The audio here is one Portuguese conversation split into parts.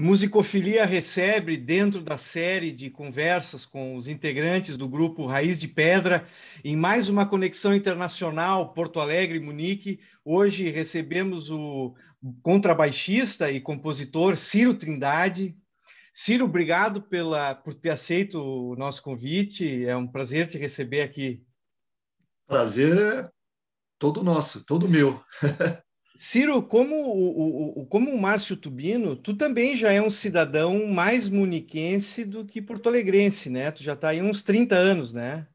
Musicofilia recebe, dentro da série de conversas com os integrantes do grupo Raiz de Pedra, em mais uma conexão internacional Porto Alegre Munique. Hoje recebemos o contrabaixista e compositor Ciro Trindade. Ciro, obrigado pela, por ter aceito o nosso convite. É um prazer te receber aqui. Prazer é todo nosso, todo meu. Ciro, como o, o, como o Márcio Tubino, tu também já é um cidadão mais muniquense do que porto-alegrense, né? Tu já está aí uns 30 anos, né?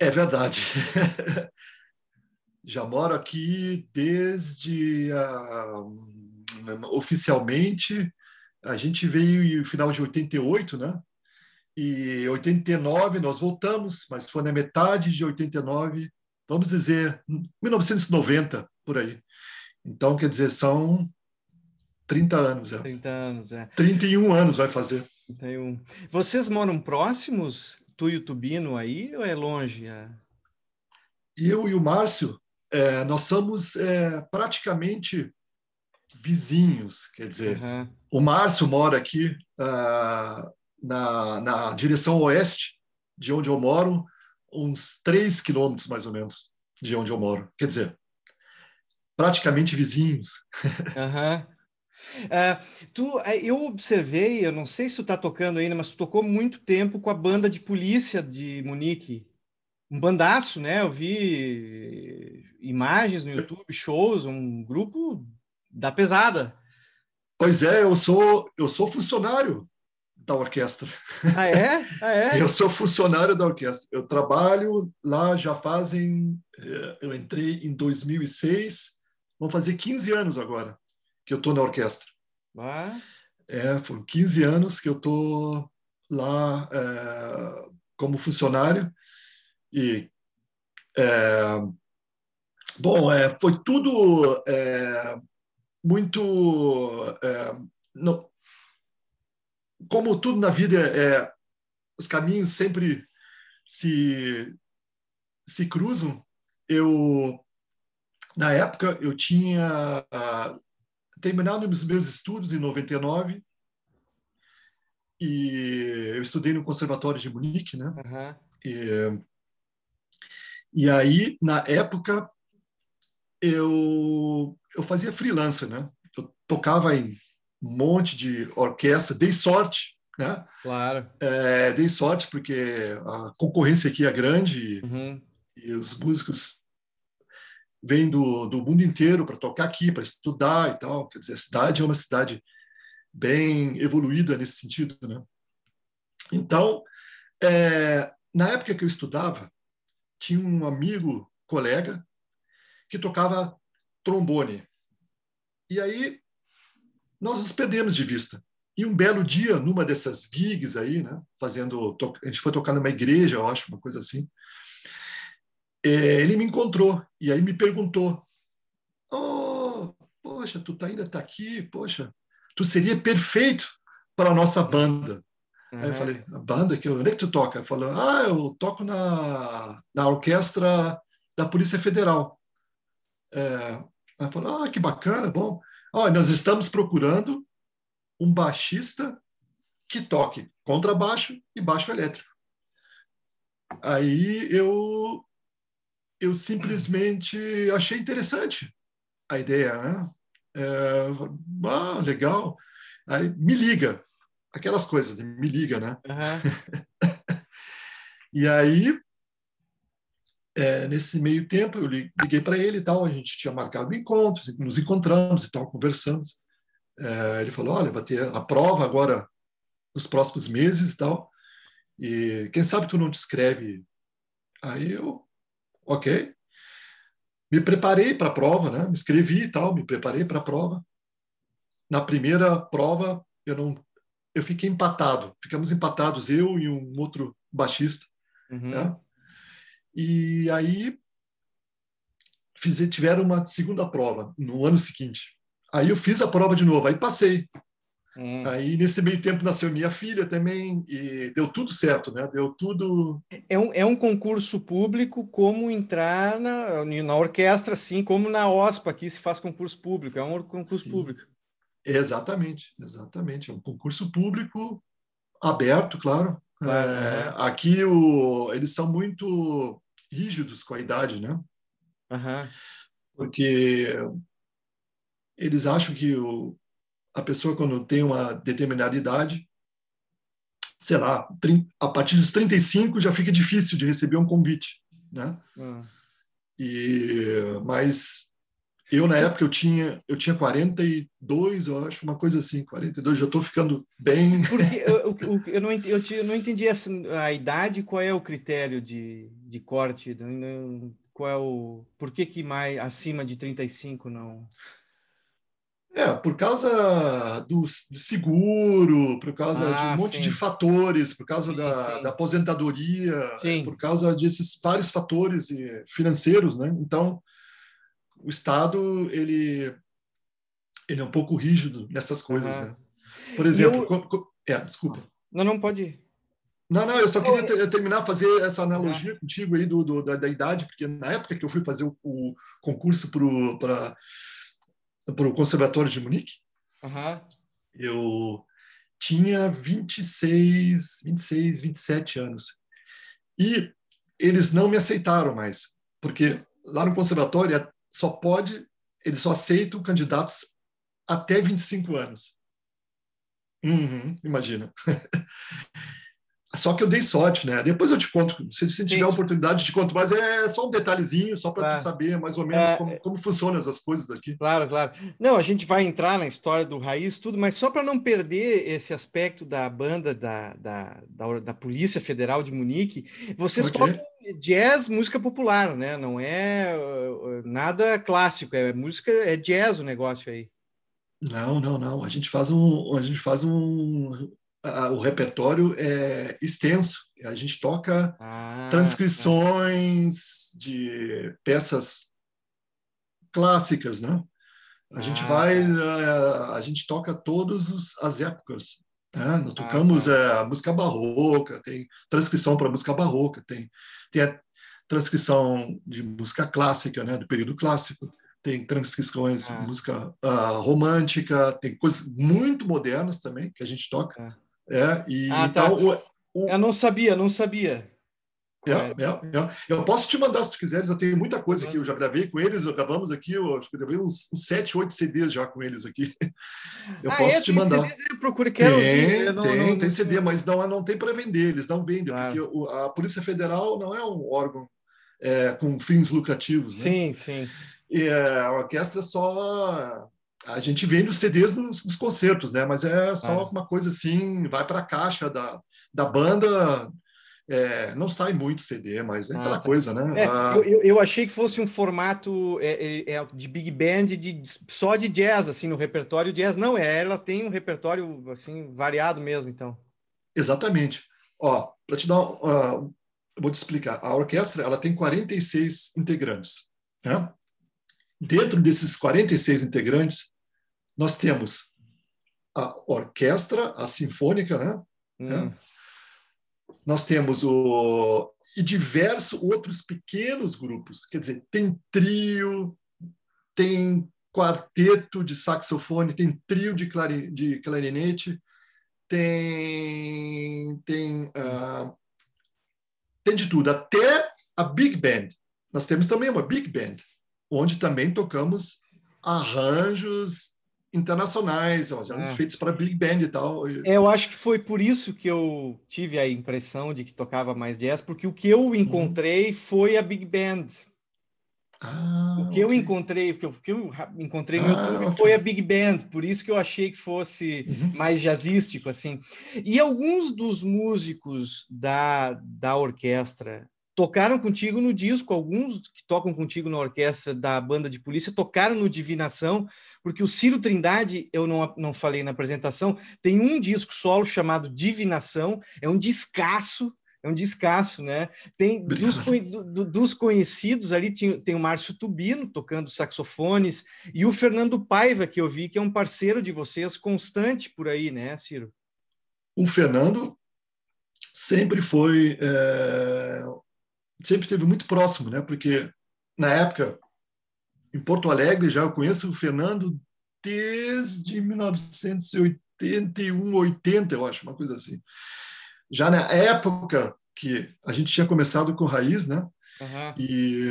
É verdade. já moro aqui desde oficialmente a gente veio no final de 88, né? E 89 nós voltamos, mas foi na metade de 89, vamos dizer 1990, por aí. Então, quer dizer, são 30 anos. É. 30 anos, é. 31 anos vai fazer. 31. Vocês moram próximos, tu e o Tubino aí, ou é longe? É? Eu e o Márcio, é, nós somos é, praticamente vizinhos, quer dizer, uhum. o Márcio mora aqui uh, na, na direção oeste de onde eu moro, uns 3 quilômetros mais ou menos de onde eu moro. Quer dizer, praticamente vizinhos. Aham. Uhum. Uh, tu, é, eu observei, eu não sei se tu tá tocando ainda, mas tu tocou muito tempo com a banda de polícia de Munique. Um bandaço, né? Eu vi imagens no YouTube, shows, um grupo da pesada. Pois é, eu sou eu sou funcionário da orquestra. Ah é? Ah, é? Eu sou funcionário da orquestra. Eu trabalho lá já fazem eh, eu entrei em 2006 vão fazer 15 anos agora que eu estou na orquestra. Ah. É, foram 15 anos que eu estou lá é, como funcionário e é, bom é, foi tudo é, muito é, como tudo na vida é, é, os caminhos sempre se se cruzam eu na época, eu tinha ah, terminado os meus estudos em 99 e eu estudei no Conservatório de Munique, né? Uhum. E, e aí, na época, eu, eu fazia freelancer, né? Eu tocava em um monte de orquestra, dei sorte, né? Claro. É, dei sorte porque a concorrência aqui é grande uhum. e os músicos vem do, do mundo inteiro para tocar aqui, para estudar e tal. Quer dizer, a cidade é uma cidade bem evoluída nesse sentido, né? Então, é, na época que eu estudava, tinha um amigo, colega, que tocava trombone. E aí nós nos perdemos de vista. E um belo dia, numa dessas gigs aí, né, fazendo, a gente foi tocar numa igreja, eu acho, uma coisa assim. É, ele me encontrou e aí me perguntou: Oh, poxa, tu tá, ainda está aqui? Poxa, tu seria perfeito para a nossa banda. Uhum. Aí eu uhum. falei: A banda? Que, onde é que tu toca? Ele falou: Ah, eu toco na, na orquestra da Polícia Federal. É, aí falou: Ah, que bacana, bom. Olha, nós estamos procurando um baixista que toque contrabaixo e baixo elétrico. Aí eu eu simplesmente achei interessante a ideia, né? É, ah, legal. Aí me liga, aquelas coisas, de me liga, né? Uhum. e aí, é, nesse meio tempo, eu liguei para ele e tal, a gente tinha marcado encontros, nos encontramos e tal, conversamos. É, ele falou, olha, vai ter a prova agora nos próximos meses e tal, e quem sabe tu não te escreve. Aí eu ok. Me preparei para a prova, né? Me escrevi e tal, me preparei para a prova. Na primeira prova, eu não, eu fiquei empatado. Ficamos empatados eu e um outro baixista, uhum. né? E aí fiz, tiveram uma segunda prova no ano seguinte. Aí eu fiz a prova de novo, aí passei. Hum. Aí nesse meio tempo nasceu minha filha também e deu tudo certo, né? Deu tudo. É um, é um concurso público como entrar na, na orquestra, assim como na OSPA aqui se faz concurso público, é um concurso Sim. público. Exatamente, exatamente. É um concurso público aberto, claro. claro é, né? Aqui o, eles são muito rígidos com a idade, né? Uhum. Porque eles acham que o, a pessoa quando tem uma determinada idade, sei lá, a partir dos 35 já fica difícil de receber um convite, né? Ah. E mas eu na época eu tinha eu tinha 42, eu acho, uma coisa assim, 42, já estou ficando bem. Porque eu, eu, eu não entendi, eu, não entendi a idade, qual é o critério de, de corte, qual é o por que que mais acima de 35 não? É, por causa do, do seguro, por causa ah, de um monte sim. de fatores, por causa sim, da, sim. da, aposentadoria, por causa desses vários fatores financeiros, né? Então, o Estado, ele, ele é um pouco rígido nessas coisas, ah. né? Por exemplo... Eu... é, desculpa. Não, não pode... Não, não, eu só queria ter, terminar, fazer essa analogia ah. contigo aí do, do da, da, idade, porque na época que eu fui fazer o, o concurso para para o Conservatório de Munique. Uhum. Eu tinha 26, 26, 27 anos. E eles não me aceitaram mais, porque lá no conservatório só pode, eles só aceitam candidatos até 25 anos. Uhum, imagina. Só que eu dei sorte, né? Depois eu te conto, se, se tiver oportunidade, te conto, mas é só um detalhezinho, só para claro. tu saber mais ou menos é... como, é. como funcionam essas coisas aqui. Claro, claro. Não, a gente vai entrar na história do raiz, tudo, mas só para não perder esse aspecto da banda da, da, da, da Polícia Federal de Munique, vocês okay. tocam jazz, música popular, né? Não é uh, uh, nada clássico, é música, é jazz o negócio aí. Não, não, não. A gente faz um, a gente faz um, o repertório é extenso. A gente toca ah, transcrições é. de peças clássicas, né? A gente ah, vai, a, tá. eh, a, gente toca todas as épocas. Né? Nós tocamos ah, tá. é, a música barroca, tem transcrição para música barroca, tem, tem a transcrição de música clássica, né? Do período clássico, tem transcrições de ah. música uh, romântica, tem coisas muito modernas também que a gente toca. Tá. É, e, ah, tá. então, tá. o, o... Eu não sabia, não sabia. É, é, é, é. Eu posso te mandar se tu quiseres, eu tenho muita coisa aqui, uhum. eu já gravei com eles, eu gravamos aqui, eu acho que eu gravei uns, uns 7, 8 CDs já com eles aqui. Eu ah, posso é, te mandar. Tem CDs, eu procuro, quero tem, não, tem, não, não, tem CD, mas não, não tem para vender, eles não vendem, claro. Ah. porque o, a Polícia Federal não é um órgão é, com fins lucrativos. Né? Sim, sim. E, é, a orquestra só a gente vende os CDs nos concertos, né? Mas é só uma coisa assim, vai para a caixa da, da banda. É, não sai muito CD, mas é ah, aquela tá. coisa, né? É, ah, eu, eu, achei que fosse um formato é, é, é de big band de, só de jazz, assim, no repertório jazz. Não, é, ela tem um repertório, assim, variado mesmo, então. Exatamente. Ó, para te dar, uh, vou te explicar. A orquestra, ela tem 46 integrantes, né? Dentro desses 46 integrantes, nós temos a orquestra, a sinfônica, né? Hum. É. Nós temos o e diversos outros pequenos grupos. Quer dizer, tem trio, tem quarteto de saxofone, tem trio de, clari, de clarinete, tem tem uh, tem de tudo, até a big band. Nós temos também uma big band, onde também tocamos arranjos internacionais, elas eram é. para big band e tal. É, eu acho que foi por isso que eu tive a impressão de que tocava mais jazz, porque o que eu uhum. encontrei foi a big band. Ah, o que okay. eu encontrei, o que eu encontrei no ah, YouTube okay. foi a big band, por isso que eu achei que fosse uhum. mais jazzístico assim. E alguns dos músicos da, da orquestra tocaram contigo no disco, alguns que tocam contigo na orquestra da banda de polícia tocaram no Divinação, porque o Ciro Trindade, eu não, não falei na apresentação, tem um disco solo chamado Divinação, é um descasso, é um descasso, né? Tem dos, do, dos, conhecidos ali tem, tem o Márcio Tubino tocando saxofones e o Fernando Paiva que eu vi que é um parceiro de vocês constante por aí, né, Ciro? O Fernando sempre foi é, sempre esteve muito próximo, né? Porque na época em Porto Alegre já eu conheço o Fernando desde 1981, 80, eu acho, uma coisa assim. Já na época que a gente tinha começado com Raiz, né? Uhum. E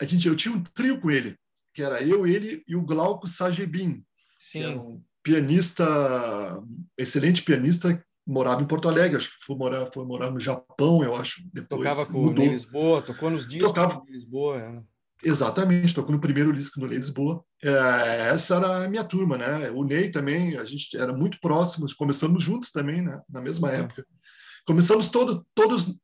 a gente eu tinha um trio com ele, que era eu, ele e o Glauco Sagebin, Sim. que era um pianista, excelente pianista morava em Porto Alegre, acho que foi morar, foi morar no Japão, eu acho. Depois Tocava com mudou. o Ney Lisboa, tocou nos discos Tocava... do Lisboa. É. Exatamente, tocou no primeiro disco do Ney Lisboa. É, essa era a minha turma, né? O Ney também, a gente era muito próximos, começamos juntos também, né? Na mesma uhum. época. Começamos todo, todos...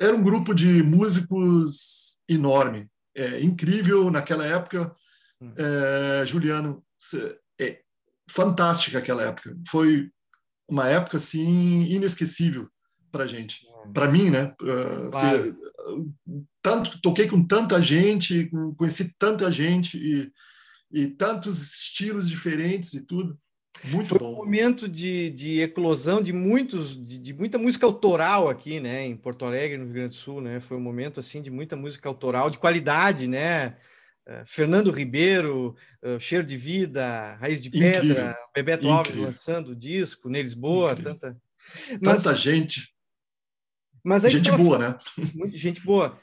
Era um grupo de músicos enorme, é incrível naquela época. Uhum. É, Juliano, é, fantástica aquela época. Foi uma época assim inesquecível para gente, é. para mim, né? Ah, claro. Ah, tanto toquei com tanta gente, conheci tanta gente e, e tantos estilos diferentes e tudo. Muito Foi bom. um momento de, de eclosão de muitos, de, de, muita música autoral aqui, né? Em Porto Alegre, no Rio Grande do Sul, né? Foi um momento assim de muita música autoral de qualidade, né? Eh, Fernando Ribeiro, eh, Cheiro de Vida, Raiz de Pedra, Bebeto Incrível. Alves lançando o disco, Neles Boa, Incrível. tanta... Mas, tanta gente. Mas né? gente boa, né? gente boa.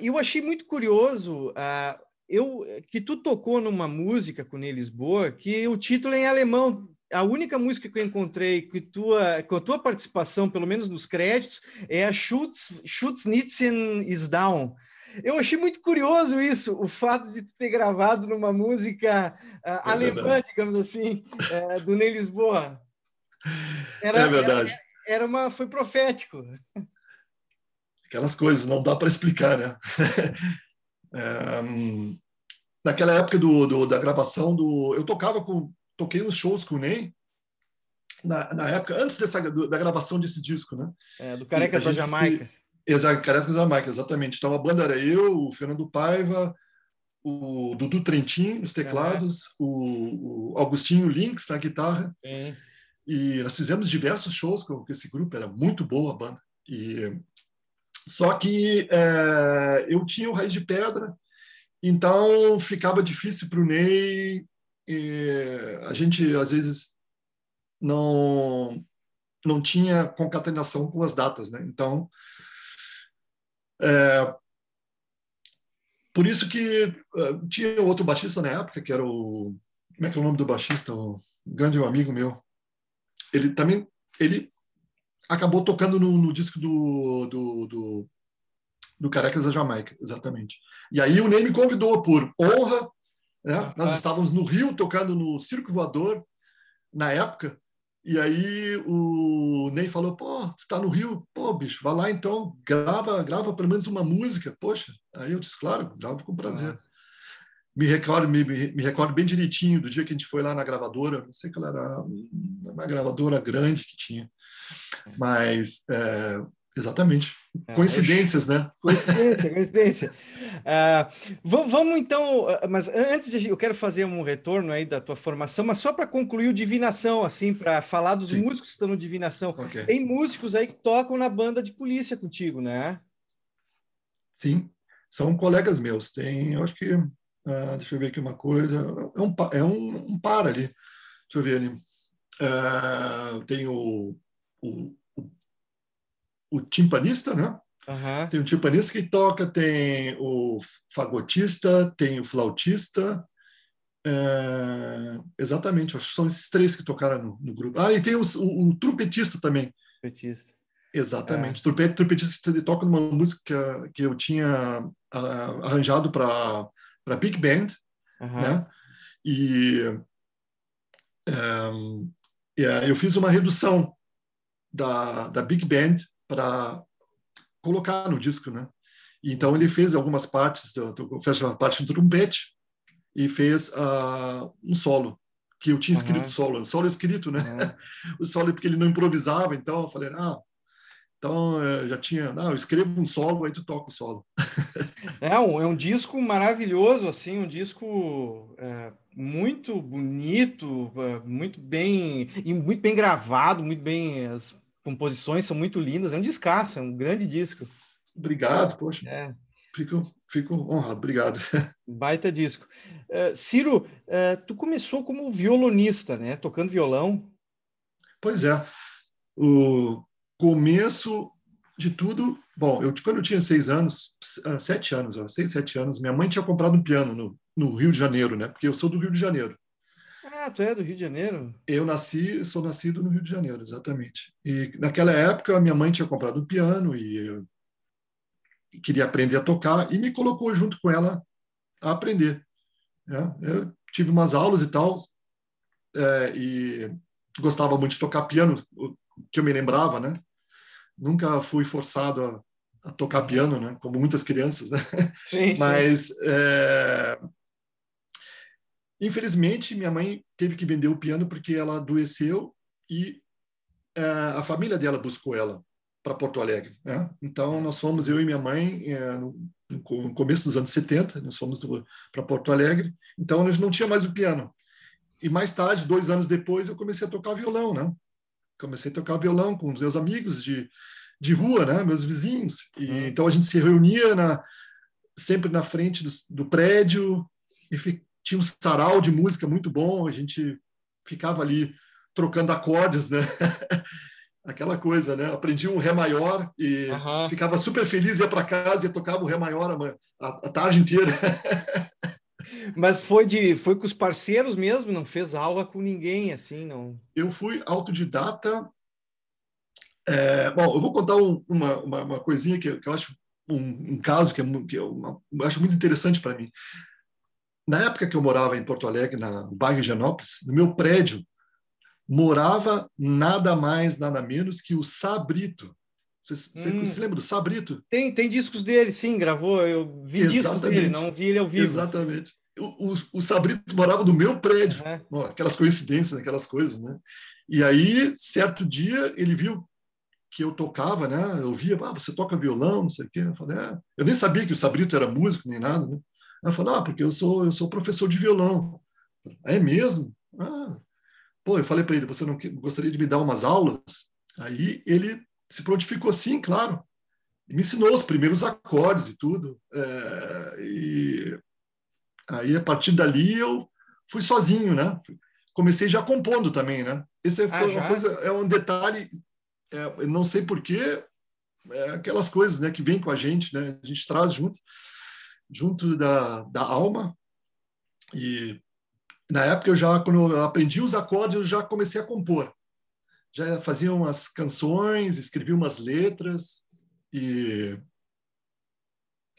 Eu achei muito curioso ah, eu, que tu tocou numa música com Neles Boa que o título é em alemão. A única música que eu encontrei que tua, com a tua participação, pelo menos nos créditos, é a Schutz, Schutz is Down. Eu achei muito curioso isso, o fato de tu ter gravado numa música uh, é alemã, verdade. digamos assim, uh, do Ney Lisboa. Era, é verdade. Era, era uma, foi profético. Aquelas coisas, não dá para explicar, né? É, naquela época do, do, da gravação do. Eu tocava com. Toquei uns shows com o Ney, na, na época, antes dessa, da gravação desse disco, né? É, do Careca da Jamaica. Exato, Carecas da Máquina, exatamente. Então a banda era eu, o Fernando Paiva, o Dudu Trentin nos teclados, o, o, Augustinho Links na guitarra. Sim. E nós fizemos diversos shows com esse grupo, era muito boa a banda. E, só que é, eu tinha o Raiz de Pedra, então ficava difícil para o Ney. a gente, às vezes, não, não tinha concatenação com as datas, né? Então é, por isso que uh, tinha outro baixista na época, que era o. Como é que é o nome do baixista? O grande amigo meu. Ele também. Ele acabou tocando no, no disco do, do, do, do Carecas da Jamaica, exatamente. E aí o Ney me convidou por honra. Né? Nós estávamos no Rio tocando no Circo Voador, na época. E aí o Ney falou, pô, tu tá no Rio, pô, bicho, vai lá então, grava, grava pelo menos uma música, poxa. Aí eu disse, claro, gravo com prazer. Ah. Me recordo, me, me, recordo bem direitinho do dia que a gente foi lá na gravadora, não sei qual era, uma gravadora grande que tinha, é. mas é, Exatamente. É, Coincidências, é, né? Coincidência, coincidência. Uh, vamos então, mas antes de, eu quero fazer um retorno aí da tua formação, mas só para concluir o Divinação, assim, para falar dos Sim. músicos que estão no Divinação. Okay. Tem músicos aí que tocam na banda de polícia contigo, né? Sim, são colegas meus. Tem, eu acho que, uh, deixa eu ver aqui uma coisa, é um, é um, um par ali. Deixa eu ver ali. Uh, tem o, o o timpanista, né? Uhum. Tem o timpanista que toca, tem o fagotista, tem o flautista. É... exatamente, acho que são esses três que tocaram no, no grupo. Ah, e tem o, o, o trompetista também. Trompetista. Exatamente. É. Trompete, trompetista toca numa música que eu tinha a, arranjado para para big band, uhum. né? E é, eu fiz uma redução da, da big band para colocar no disco, né? Então ele fez algumas partes do, do fez uma parte do trompete e fez uh, um solo que eu tinha escrito uhum. solo, solo escrito, né? Uhum. o solo porque ele não improvisava, então eu falei ah então eu eh, já tinha, não, eu escrevo um solo, aí tu toca o solo. é, um, é um disco maravilhoso, assim, um disco é, muito bonito, eh, muito bem, e muito bem gravado, muito bem, as composições são muito lindas. É um descasso, é um grande disco. Obrigado, poxa. É. Fico, fico honrado, obrigado. Baita disco. Uh, Ciro, uh, tu começou como violonista, né? Tocando violão. Pois é. O começo de tudo, bom, eu quando eu tinha seis anos, ah, sete anos, ó, seis, sete anos, minha mãe tinha comprado um piano no, no Rio de Janeiro, né? Porque eu sou do Rio de Janeiro. Ah, tu é do Rio de Janeiro? Eu nasci, sou nascido no Rio de Janeiro, exatamente. E naquela época minha mãe tinha comprado um piano e queria aprender a tocar e me colocou junto com ela a aprender. Né? Eu tive umas aulas e tal é, e gostava muito de tocar piano, que eu me lembrava, né? Nunca fui forçado a, a tocar piano, né? Como muitas crianças, né? Sim, Mas sim. É Infelizmente, minha mãe teve que vender o piano porque ela adoeceu e é, a família dela buscou ela para Porto Alegre. Né? Então, nós fomos, eu e minha mãe, é, no, no, começo dos anos 70, nós fomos para Porto Alegre. Então, nós não tinha mais o piano. E mais tarde, dois anos depois, eu comecei a tocar violão. Né? Comecei a tocar violão com os meus amigos de, de rua, né? meus vizinhos. E, uhum. Então, a gente se reunia na, sempre na frente do, do prédio e ficava tinha um sarau de música muito bom, a gente ficava ali trocando acordes, né? Aquela coisa, né? Aprendi um Ré maior e ficava super feliz, ia para casa e tocava o Ré maior a, a tarde inteira. Mas foi de foi com os parceiros mesmo, não fez aula com ninguém assim, não. Eu fui autodidata. É, bom, eu vou contar um, uma, uma, uma, coisinha que, que eu acho um, um caso que, é, que eu, é uma, eu acho muito interessante para mim na época que eu morava em Porto Alegre, na, no bairro de Genópolis, no meu prédio, morava nada mais, nada menos que o Sabrito. Você, hum. se lembra do Sabrito? Tem, tem discos dele, sim, gravou. Eu vi Exatamente. discos dele, não vi ele ao vivo. Exatamente. O, o, o Sabrito morava no meu prédio. aquelas coincidências, aquelas coisas, né? E aí, certo dia, ele viu que eu tocava, né? Eu via, ah, você toca violão, não sei o quê. Eu falei, é". eu nem sabia que o Sabrito era músico nem nada, né? Ela falou, ah, porque eu sou, eu sou professor de violão. É mesmo? Ah. Pô, eu falei para ele, você não gostaria de me dar umas aulas? Aí ele se prontificou, sim, claro. E me ensinou os primeiros acordes e tudo. É, e aí, a partir dali, eu fui sozinho, né? Comecei já compondo também, né? Esse ah, uma coisa, é um detalhe, é, não sei porquê, é aquelas coisas né, que vêm com a gente, né? A gente traz junto junto da, da alma. E na época eu já quando eu aprendi os acordes, eu já comecei a compor. Já fazia umas canções, escrevia umas letras e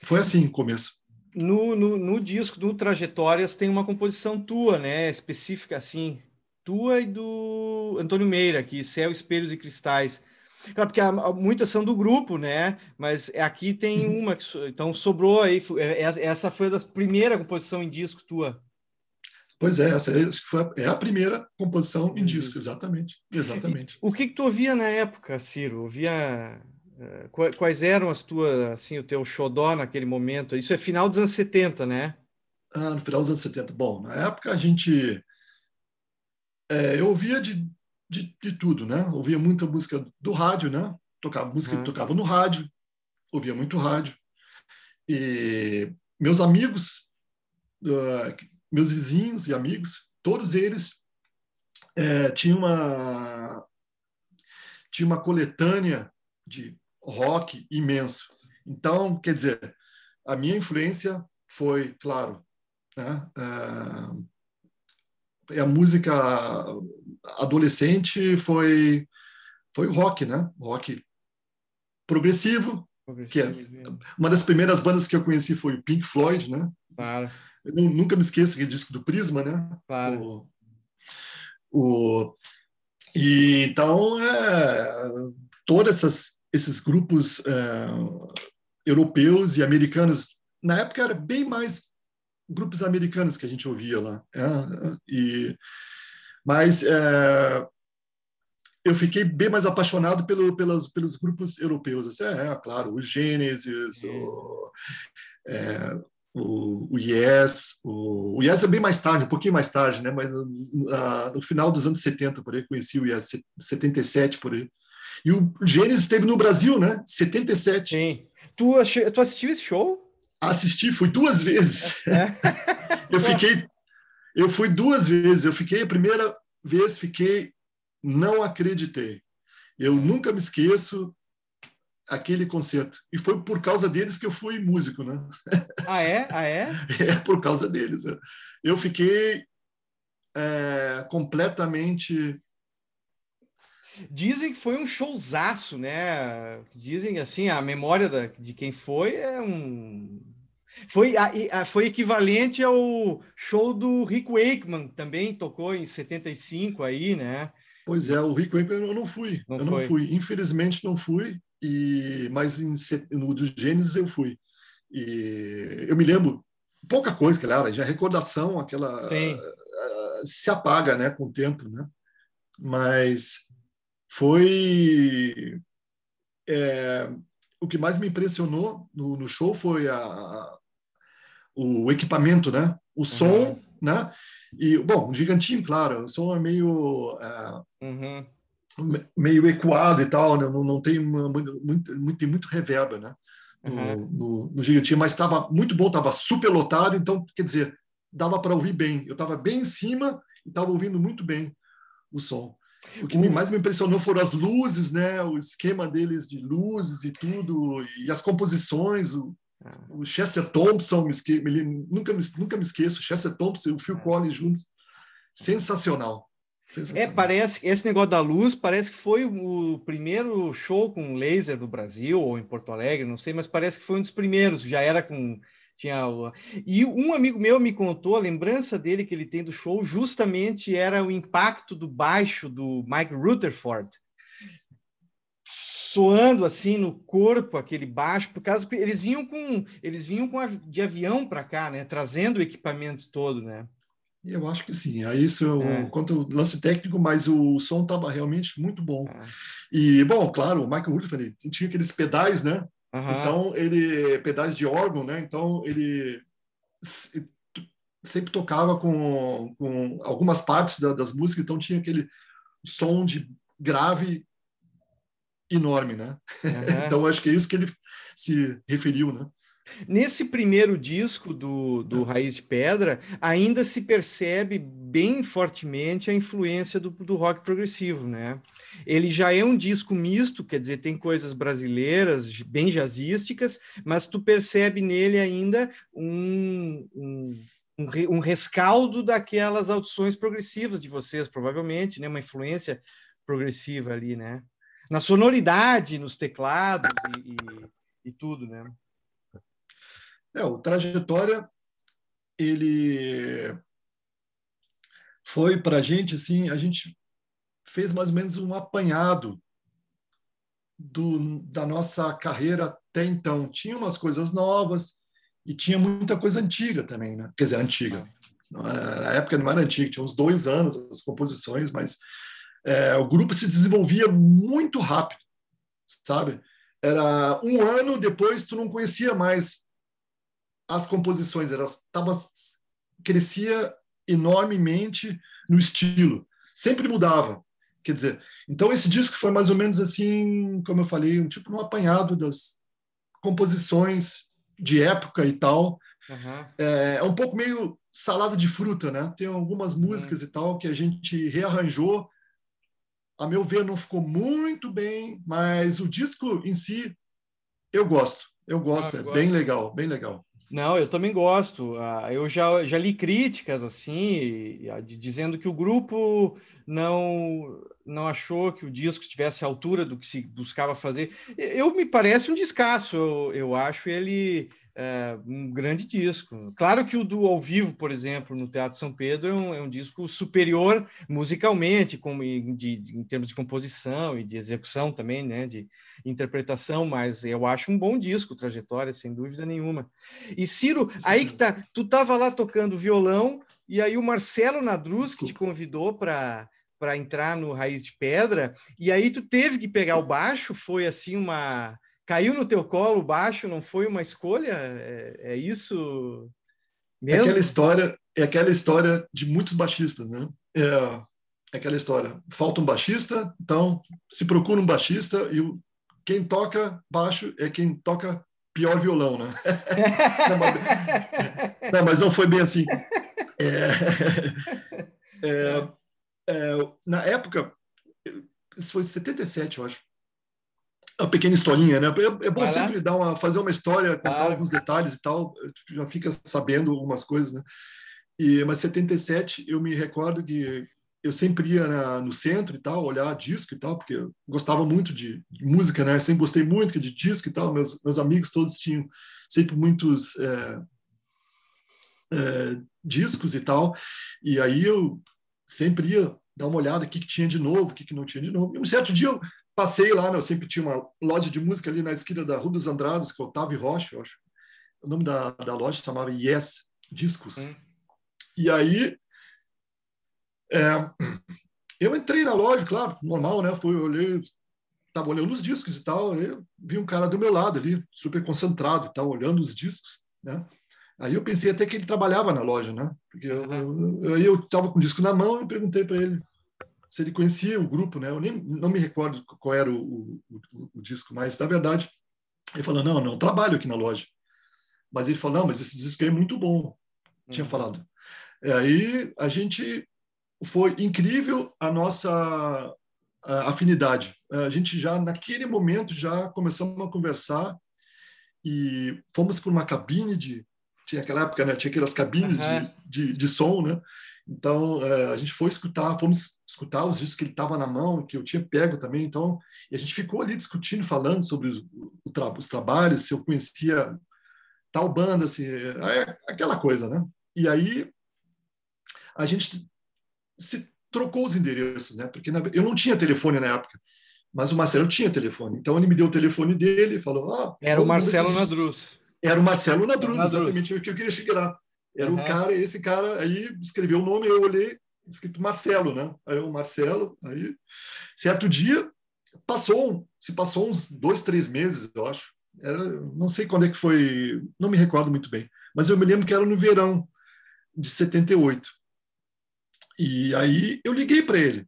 foi assim o começo. No, no, no disco do Trajetórias tem uma composição tua, né? Específica assim, tua e do Antônio Meira, que Céu, Espelhos e Cristais. Claro, porque muitas são do grupo, né? Mas é, aqui tem uhum. uma que. Então sobrou aí. É, é, essa foi a primeira composição em disco tua. Pois é, essa foi, é a primeira composição em disco, exatamente. Exatamente. E, o que, que, tu ouvia na época, Ciro? Ouvia. Eh, quais eram as tuas, assim, o teu xodó naquele momento? Isso é final dos anos 70, né? Ah, no final dos anos 70. Bom, na época a gente. É, eu ouvia de de, de tudo, né? Ouvia muita música do rádio, né? Tocava música uhum. tocava no rádio, ouvia muito rádio. E meus amigos, uh, meus vizinhos e amigos, todos eles é, tinham uma tinha uma coletânea de rock imenso. Então, quer dizer, a minha influência foi, claro, né, ah, é a música adolescente foi foi o rock, né? Rock progressivo, progressivo que é, uma das primeiras bandas que eu conheci foi o Pink Floyd, né? Claro. Eu nunca me esqueço aquele disco do Prisma, né? Claro. O, o e então é, todas essas esses grupos é, europeus e americanos na época era bem mais grupos americanos que a gente ouvia lá é, e mas é, eu fiquei bem mais apaixonado pelo, pelas, pelos grupos europeus. Assim, é, claro, o Gênesis, o, é, o, o Yes. O, o, Yes é bem mais tarde, um pouquinho mais tarde, né? mas no final dos anos 70, por aí, conheci o Yes, 77, por aí. E o Gênesis esteve no Brasil, né? 77. Sim. Tu, tu assistiu esse show? Assisti, fui duas vezes. É. eu fiquei eu fui duas vezes. Eu fiquei a primeira vez, fiquei, não acreditei. Eu nunca me esqueço aquele concerto. E foi por causa deles que eu fui músico, né? Ah, é? Ah, é? É, por causa deles. É. Eu fiquei é, completamente... Dizem que foi um showzaço, né? Dizem assim, a memória da, de quem foi é um foi, a, a, foi equivalente ao show do Rick Wakeman, também tocou em 75 aí, né? Pois é, o Rick Wakeman eu não fui. Não eu foi. não fui. Infelizmente não fui, e mas em, no do Gênesis eu fui. E eu me lembro pouca coisa, claro, já recordação aquela uh, se apaga, né, com o tempo, né? Mas foi é, o que mais me impressionou no, no show foi a, o equipamento, né? O uhum. som, uhum. né? E, bom, um gigantinho, claro, o som é meio... É, uhum. meio ecoado e tal, né? não, não tem uma, muito, muito, muito reverb, né? No, uhum. no, no gigantinho, mas estava muito bom, estava super lotado, então, quer dizer, dava para ouvir bem. Eu estava bem em cima e estava ouvindo muito bem o som. O que uhum. mais me impressionou foram as luzes, né? O esquema deles de luzes e tudo, e as composições, o, o Chester Thompson, me me, nunca, me, nunca me esqueço, Chester Thompson e o Phil é. Collins juntos. Sensacional. Sensacional. É, parece esse negócio da luz parece que foi o primeiro show com laser do Brasil ou em Porto Alegre, não sei, mas parece que foi um dos primeiros. Já era com tinha e um amigo meu me contou a lembrança dele que ele tem do show justamente era o impacto do baixo do Mike Rutherford soando assim no corpo aquele baixo, por causa que eles vinham com eles vinham com de avião para cá, né, trazendo o equipamento todo, né? Eu acho que sim. Aí isso é. Um, é. quanto lance técnico, mas o som estava realmente muito bom. É. E bom, claro, o Michael Hurley tinha aqueles pedais, né? Uhum. Então ele pedais de órgão, né? Então ele sempre tocava com, com algumas partes da, das músicas, então tinha aquele som de grave enorme, né? Uhum. então acho que é isso que ele se referiu, né? Nesse primeiro disco do, do é. Raiz de Pedra, ainda se percebe bem fortemente a influência do, do rock progressivo, né? Ele já é um disco misto, quer dizer, tem coisas brasileiras, bem jazzísticas, mas tu percebe nele ainda um, um um, rescaldo daquelas audições progressivas de vocês, provavelmente, né? Uma influência progressiva ali, né? na sonoridade, nos teclados e, e, e tudo, né? É, o Trajetória, ele foi para a gente, assim, a gente fez mais ou menos um apanhado do, da nossa carreira até então. Tinha umas coisas novas e tinha muita coisa antiga também, né? Quer dizer, antiga. Ah. Na época não era antiga, tinha uns dois anos as composições, mas é, o grupo se desenvolvia muito rápido, sabe? Era um ano depois tu não conhecia mais as composições, elas tava, crescia enormemente no estilo, sempre mudava. Quer dizer, então esse disco foi mais ou menos assim, como eu falei, um tipo um apanhado das composições de época e tal. Uhum. É, é, um pouco meio salada de fruta, né? Tem algumas músicas uhum. e tal que a gente rearranjou a meu ver, não ficou muito bem, mas o disco em si, eu gosto. Eu gosto, ah, eu é gosto. bem legal, bem legal. Não, eu também gosto. Ah, eu já, já li críticas assim, ah, dizendo que o grupo não não achou que o disco tivesse a altura do que se buscava fazer. Eu me parece um descasso. Eu, eu acho ele é, um grande disco. Claro que o do ao vivo, por exemplo, no Teatro São Pedro, é um, é um disco superior musicalmente, como em, de, em termos de composição e de execução também, né, de interpretação, mas eu acho um bom disco, trajetória, sem dúvida nenhuma. E Ciro, Sim. aí que tá, tu estava lá tocando violão e aí o Marcelo Nadruz que te convidou para para entrar no Raiz de Pedra, e aí tu teve que pegar o baixo, foi assim uma caiu no teu colo baixo, não foi uma escolha? É, é isso mesmo? É aquela história, é aquela história de muitos baixistas, né? É, é, aquela história. Falta um baixista, então se procura um baixista e o, quem toca baixo é quem toca pior violão, né? não, mas, não, mas, não, foi bem assim. É, é, é na época, isso foi em 77, eu acho uma pequena historinha, né? É, é bom sempre dar uma, fazer uma história, contar claro. alguns detalhes e tal, já fica sabendo algumas coisas, né? E, mas 77, eu me recordo que eu sempre ia na, no centro e tal, olhar disco e tal, porque eu gostava muito de, de música, né? Eu sempre gostei muito de disco e tal. Meus, meus amigos todos tinham sempre muitos é, é, discos e tal. E aí eu sempre ia dar uma olhada o que, que tinha de novo, o que, que não tinha de novo. E um certo dia eu passei lá, né, eu sempre tinha uma loja de música ali na esquina da Rua dos Andradas, com Otávio Rocha, eu acho. O nome da, da loja chamava Yes Discos. Hum. E aí é, eu entrei na loja, claro, normal, né? Fui, olhei, estava olhando os discos e tal. Eu vi um cara do meu lado ali, super concentrado e tal, olhando os discos, né? Aí eu pensei até que ele trabalhava na loja, né? Porque eu estava com o disco na mão e perguntei para ele se ele conhecia o grupo, né? Eu nem, não me recordo qual era o, o, o disco, mas na verdade ele falou: não, não trabalho aqui na loja. Mas ele falou: não, mas esse disco aí é muito bom. Tinha uhum. falado. E aí a gente foi incrível a nossa a afinidade. A gente já naquele momento já começamos a conversar e fomos para uma cabine de tinha aquela época, né? Tinha aquelas cabines uhum. de, de, de, som, né? Então, é, a gente foi escutar, fomos escutar os discos que ele tava na mão, que eu tinha pego também, então... E a gente ficou ali discutindo, falando sobre os, os trabalhos, se eu conhecia tal banda, assim, é, é aquela coisa, né? E aí, a gente se trocou os endereços, né? Porque na... eu não tinha telefone na época, mas o Marcelo tinha telefone. Então, ele me deu o telefone dele e falou... Ah, Era o Marcelo Nadruz. Era o Marcelo Nadruz, exatamente o que eu queria chegar. Era uhum. o cara, esse cara aí escreveu o nome, eu olhei, escrito Marcelo, né? Aí o Marcelo, aí certo dia passou, se passou uns dois, três meses, eu acho. Era, não sei quando é que foi, não me recordo muito bem, mas eu me lembro que era no verão de 78. E aí eu liguei para ele,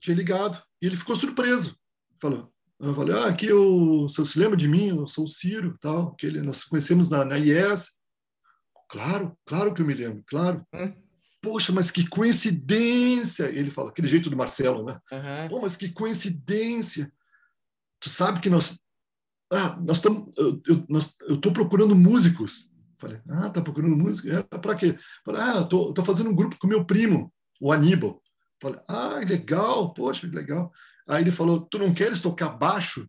tinha ligado, e ele ficou surpreso. Falou: eu falei, ah, aqui eu, é você se lembra de mim? Eu sou o Ciro, tal, que ele, nós conhecemos na, na IES. Claro, claro que eu me lembro, claro. Hum. Poxa, mas que coincidência! Ele fala, aquele jeito do Marcelo, né? Uhum. Pô, mas que coincidência! Tu sabe que nós... Ah, nós estamos... Eu, estou procurando músicos. Falei, ah, tá procurando música? É, quê? Falei, ah, tô, tô fazendo um grupo com meu primo, o Aníbal. Falei, ah, legal, poxa, legal. Aí ele falou: Tu não queres tocar baixo?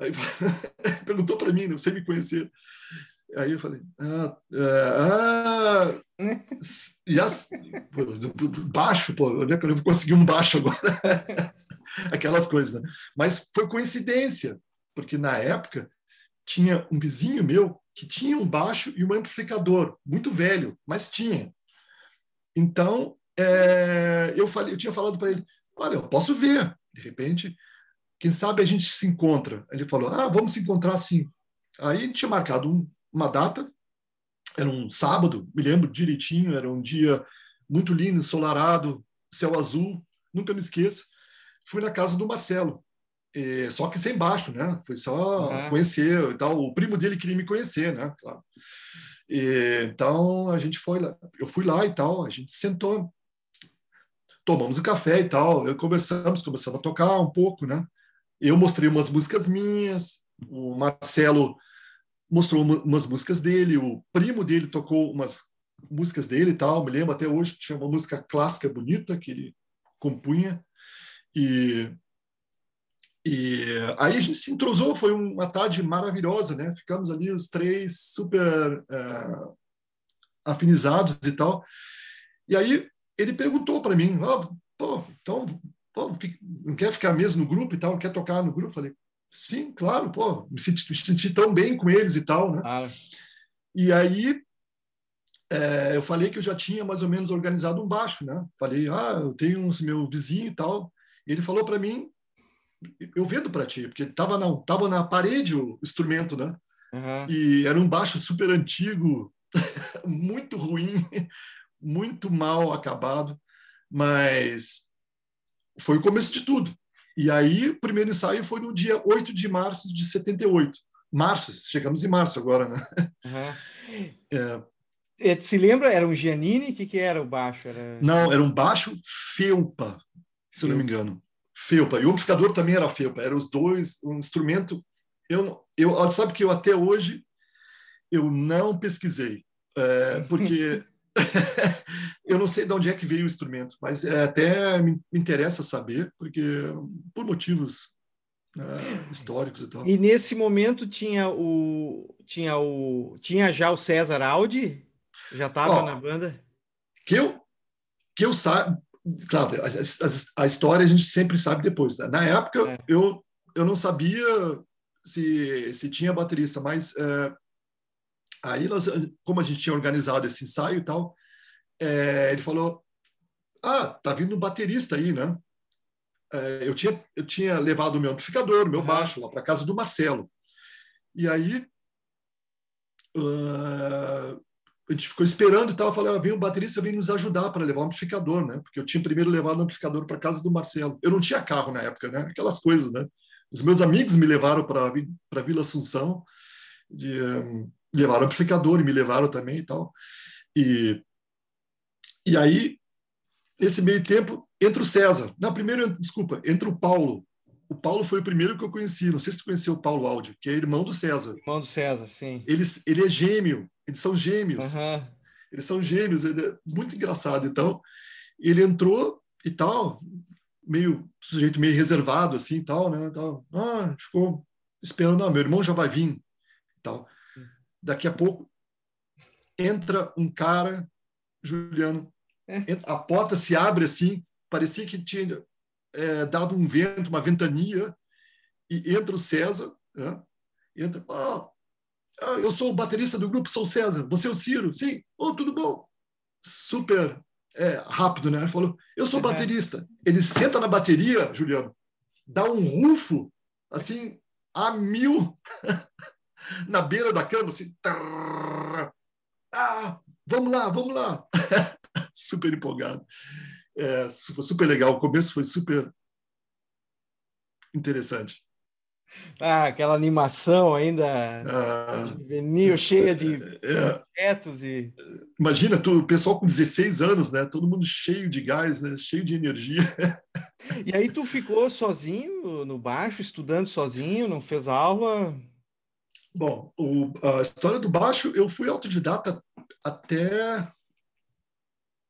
Aí perguntou para mim, não né, sei me conhecer. Aí eu falei: Ah, é, ah, yes, baixo, pô, é que eu vou conseguir um baixo agora? Aquelas coisas, né? Mas foi coincidência, porque na época tinha um vizinho meu que tinha um baixo e um amplificador, muito velho, mas tinha. Então, é, eu, falei, eu tinha falado para ele: Olha, eu posso ver. De repente, quem sabe a gente se encontra. Ele falou: ah, vamos se encontrar sim. Aí tinha marcado um, uma data, era um sábado, me lembro direitinho, era um dia muito lindo, ensolarado, céu azul, nunca me esqueço. Fui na casa do Marcelo, é, só que sem baixo, né? Foi só uhum. conhecer e tal. O primo dele queria me conhecer, né? Claro. E, eh, então a gente foi lá, eu fui lá e tal, a gente sentou tomamos um café e tal, eu conversamos, começamos a tocar um pouco, né? Eu mostrei umas músicas minhas, o Marcelo mostrou umas músicas dele, o primo dele tocou umas músicas dele e tal, me lembro até hoje, tinha uma música clássica bonita que ele compunha, e, e aí a gente se entrosou, foi uma tarde maravilhosa, né? Ficamos ali os três super uh, afinizados e tal, e aí ele perguntou para mim, ah, pô, então, pô, não quer ficar mesmo no grupo e tal? Quer tocar no grupo? falei, sim, claro, pô, me senti, me senti, tão bem com eles e tal, né? Ah. E aí é, eu falei que eu já tinha mais ou menos organizado um baixo, né? Falei, ah, eu tenho um meu vizinho e tal. E ele falou para mim, eu vendo para ti, porque tava na, tava na parede o instrumento, né? Uhum. E era um baixo super antigo, muito ruim, muito mal acabado, mas foi o começo de tudo. E aí, o primeiro ensaio foi no dia 8 de março de 78. Março, chegamos em março agora, né? Uhum. É... Se lembra? Era um Giannini? O que, que era o baixo? Era... Não, era um baixo felpa, se felpa. não me engano. Felpa. E o amplificador também era felpa. Eram os dois, um instrumento... Eu, eu, sabe que eu até hoje eu não pesquisei, é, porque eu não sei de onde é que veio o instrumento, mas é, até me interessa saber, porque por motivos é, históricos e tal. E nesse momento tinha o tinha o tinha já o César Aldi já estava na banda. Que eu que eu sabe, claro, a, a, a, história a gente sempre sabe depois. Né? Na época é. eu eu não sabia se se tinha baterista, mas é, Aí, nós, como a gente tinha organizado esse ensaio e tal, é, ele falou: Ah, tá vindo um baterista aí, né? É, eu, tinha, eu tinha levado o meu amplificador, o meu baixo, lá para casa do Marcelo. E aí, uh, a gente ficou esperando e tal. Eu falei: ah, vem o baterista, vem nos ajudar para levar o amplificador, né? Porque eu tinha primeiro levado o amplificador para casa do Marcelo. Eu não tinha carro na época, né? Aquelas coisas, né? Os meus amigos me levaram para Vila Assunção. De, um, levaram amplificador e me levaram também e tal. E, e aí, nesse meio tempo, entra o César. Na primeira, desculpa, entra o Paulo. O Paulo foi o primeiro que eu conheci. Não sei se tu conheceu o Paulo Áudio, que é irmão do César. Irmão do César, sim. Eles, ele é gêmeo. Eles são gêmeos. Uhum. Eles são gêmeos. Ele é muito engraçado. Então, ele entrou e tal, meio sujeito meio reservado assim e tal, né? Tal. Ah, ficou esperando. Ah, meu irmão já vai vir. Tal. Daqui a pouco entra um cara, Juliano, é. a porta se abre assim, parecia que tinha é, dado um vento, uma ventania, e entra o César, né? entra, ah, ah, eu sou o baterista do grupo, sou o César, você é o Ciro, sim, oh, tudo bom, super é, rápido, né? Ele falou, eu sou uhum. baterista. Ele senta na bateria, Juliano, dá um rufo, assim, a mil. na beira da cama, assim. Ah, vamos lá, vamos lá. super empolgado. É, foi super legal. O começo foi super interessante. Ah, aquela animação ainda ah, cheia de é, projetos é. e... Imagina, tu, o pessoal com 16 anos, né? Todo mundo cheio de gás, né? Cheio de energia. E aí tu ficou sozinho no baixo, estudando sozinho, não fez aula? Bom, o, a história do baixo, eu fui autodidata até,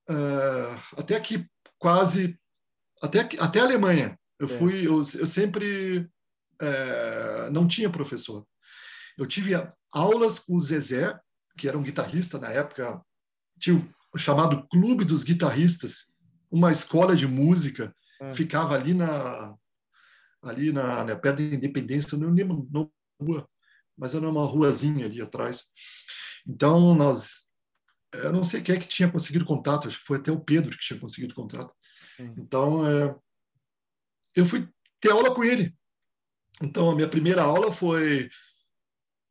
uh, até aqui, quase, até, aqui, até a Alemanha. Eu é. fui, eu, eu sempre uh, não tinha professor. Eu tive aulas com o Zezé, que era um guitarrista na época, tinha o chamado Clube dos Guitarristas, uma escola de música, é. ficava ali na ali na, na perto da Independência, não lembro, na rua mas era uma ruazinha ali atrás. Então, nós. Eu não sei quem é que tinha conseguido contato, acho que foi até o Pedro que tinha conseguido contato. Hum. Então, é, eu fui ter aula com ele. Então, a minha primeira aula foi.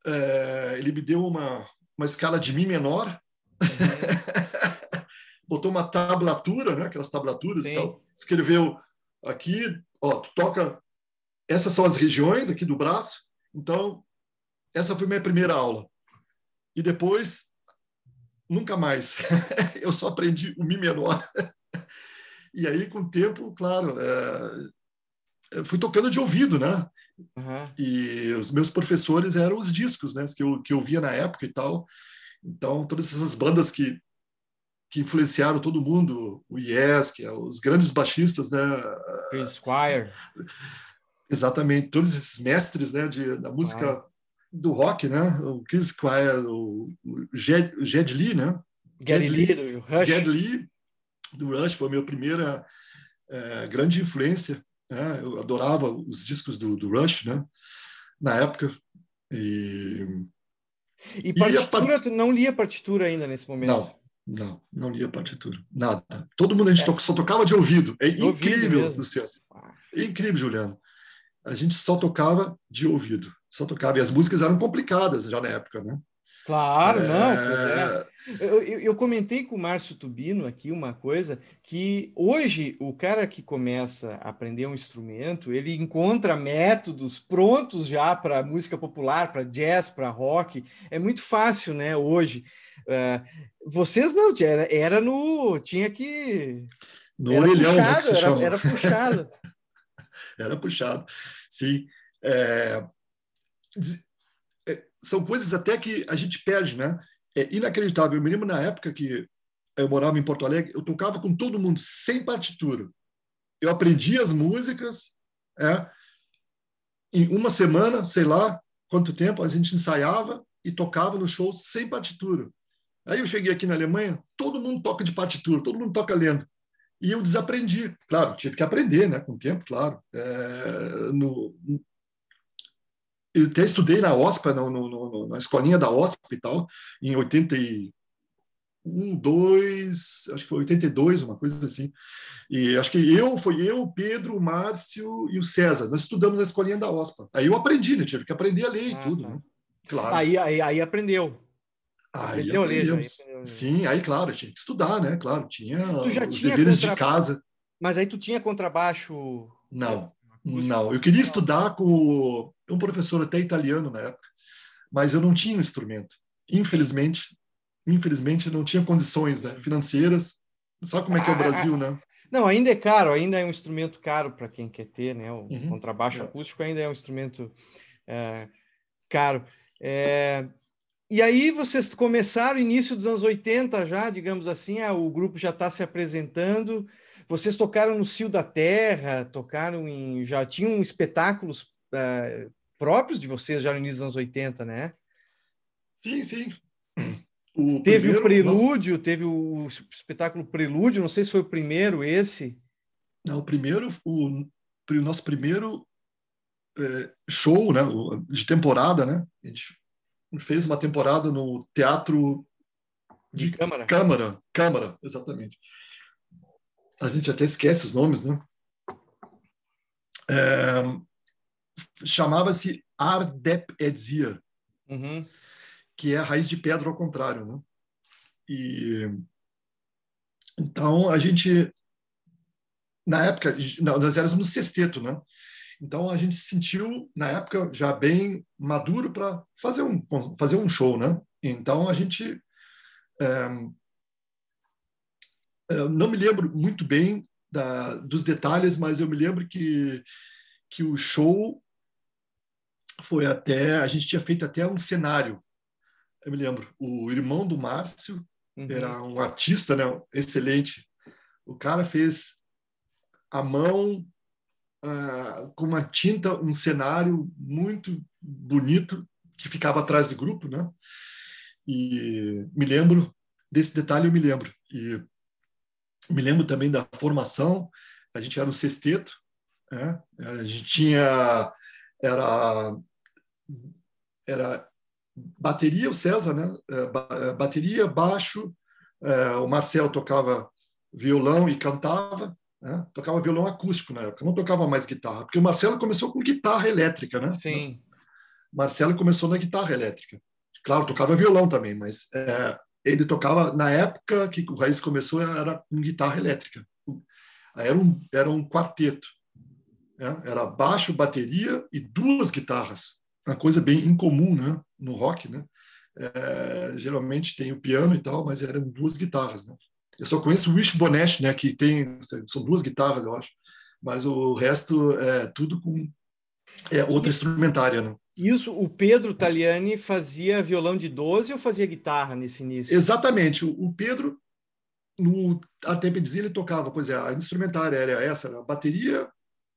É, ele me deu uma, uma escala de Mi menor, uhum. botou uma tablatura, né, aquelas tablaturas Sim. e tal, escreveu aqui, ó, tu toca, essas são as regiões aqui do braço, então essa foi minha primeira aula. E depois, nunca mais. eu só aprendi o Mi menor. e aí, com o tempo, claro, é... fui tocando de ouvido, né? Uhum. E os meus professores eram os discos, né? Que eu, que eu via na época e tal. Então, todas essas bandas que, que influenciaram todo mundo, o Yes, que é os grandes baixistas, né? Prince Squire. Exatamente, todos esses mestres né, de, da música uhum do rock, né? O Chris Squire, o Jed, Jed Lee, né? Jed Lee, Lee, do Rush. Jed Lee, do Rush, foi a minha primeira é, grande influência. Né? Eu adorava os discos do, do Rush, né? Na época. E, e partitura, e tu não lia partitura ainda nesse momento? Não, não, não lia partitura, nada. Todo mundo a gente é. só tocava de ouvido. É de incrível, ouvido Luciano. É incrível, Juliano. A gente só tocava de ouvido só tocava. E as músicas eram complicadas já na época, né? Claro, é... não. É. Eu, eu, eu, comentei com o Márcio Tubino aqui uma coisa que hoje o cara que começa a aprender um instrumento ele encontra métodos prontos já para música popular, para jazz, para rock. É muito fácil, né? Hoje uh, vocês não era, era no tinha que no era orelhão, né, puxado, que era, era, puxado. era puxado. Sim. É, é, são coisas até que a gente perde, né? É inacreditável. Eu me lembro na época que eu morava em Porto Alegre, eu tocava com todo mundo, sem partitura. Eu aprendi as músicas, é, em uma semana, sei lá quanto tempo, a gente ensaiava e tocava no show sem partitura. Aí eu cheguei aqui na Alemanha, todo mundo toca de partitura, todo mundo toca lendo. E eu desaprendi. Claro, tive que aprender né, com o tempo, claro. É, no, eu até estudei na OSPA, no, no, no, na escolinha da OSPA e tal, em 81, 2, acho que foi 82, uma coisa assim. E acho que eu, foi eu, Pedro, Márcio e o César. Nós estudamos na escolinha da OSPA. Aí eu aprendi, né? Tive que aprender a ler e ah, tudo, tá. né? Claro. Aí, aí, aí aprendeu. Aí aprendeu, aprendeu. Ler, Sim, aí, claro, tinha que estudar, né? Claro, tinha os tinha deveres contra... de casa. Mas aí tu tinha contrabaixo? Não, não. Eu queria estudar com um professor até italiano na época, mas eu não tinha um instrumento. Infelizmente, infelizmente não tinha condições né, financeiras. Sabe como é que é o Brasil, né? Não, ainda é caro, ainda é um instrumento caro para quem quer ter, né? O uhum. contrabaixo é. acústico ainda é um instrumento é, caro. É, e aí vocês começaram início dos anos 80 já, digamos assim, ah, o grupo já está se apresentando. Vocês tocaram no Cio da Terra, tocaram em, já tinham espetáculos é, próprios de vocês já no início dos anos 80, né? Sim, sim. O teve primeiro, o Prelúdio, nós... teve o espetáculo Prelúdio, não sei se foi o primeiro esse. Não, o primeiro, o, o nosso primeiro é, show né, de temporada, né? A gente fez uma temporada no Teatro de, de Câmara. Câmara, Câmara, exatamente. A gente até esquece os nomes, né? É, chamava-se Ardep Edzir, uhum. que é a raiz de pedra ao contrário, né? E então a gente na época nós éramos sexteto, né? Então a gente se sentiu na época já bem maduro para fazer um fazer um show, né? Então a gente é, não me lembro muito bem da, dos detalhes, mas eu me lembro que que o show foi até. A gente tinha feito até um cenário. Eu me lembro, o irmão do Márcio uhum. era um artista, né? Excelente. O cara fez a mão ah, com uma tinta, um cenário muito bonito que ficava atrás do grupo, né? E me lembro desse detalhe, eu me lembro. E me lembro também da formação. A gente era um sexteto, né? a gente tinha era era bateria, o César, né? É, é, bateria, baixo, é, o Marcel tocava violão e cantava, né? tocava violão acústico na época, não tocava mais guitarra, porque o Marcelo começou com guitarra elétrica, né? Sim. O Marcelo começou na guitarra elétrica. Claro, tocava violão também, mas é, ele tocava, na época que o Raiz começou, era com guitarra elétrica. Era um, era um quarteto. Né? Era baixo, bateria e duas guitarras uma coisa bem incomum né? no rock, né? É, geralmente tem o piano e tal, mas eram duas guitarras, né? Eu só conheço o Wish Bonetti, né? Que tem são duas guitarras, eu acho, mas o resto é tudo com é, outra instrumentária, né? Isso, o Pedro Taliani fazia violão de 12 ou fazia guitarra nesse início? Exatamente. O Pedro, no Artemidzinho, ele tocava, pois é, a instrumentária era essa, era a bateria,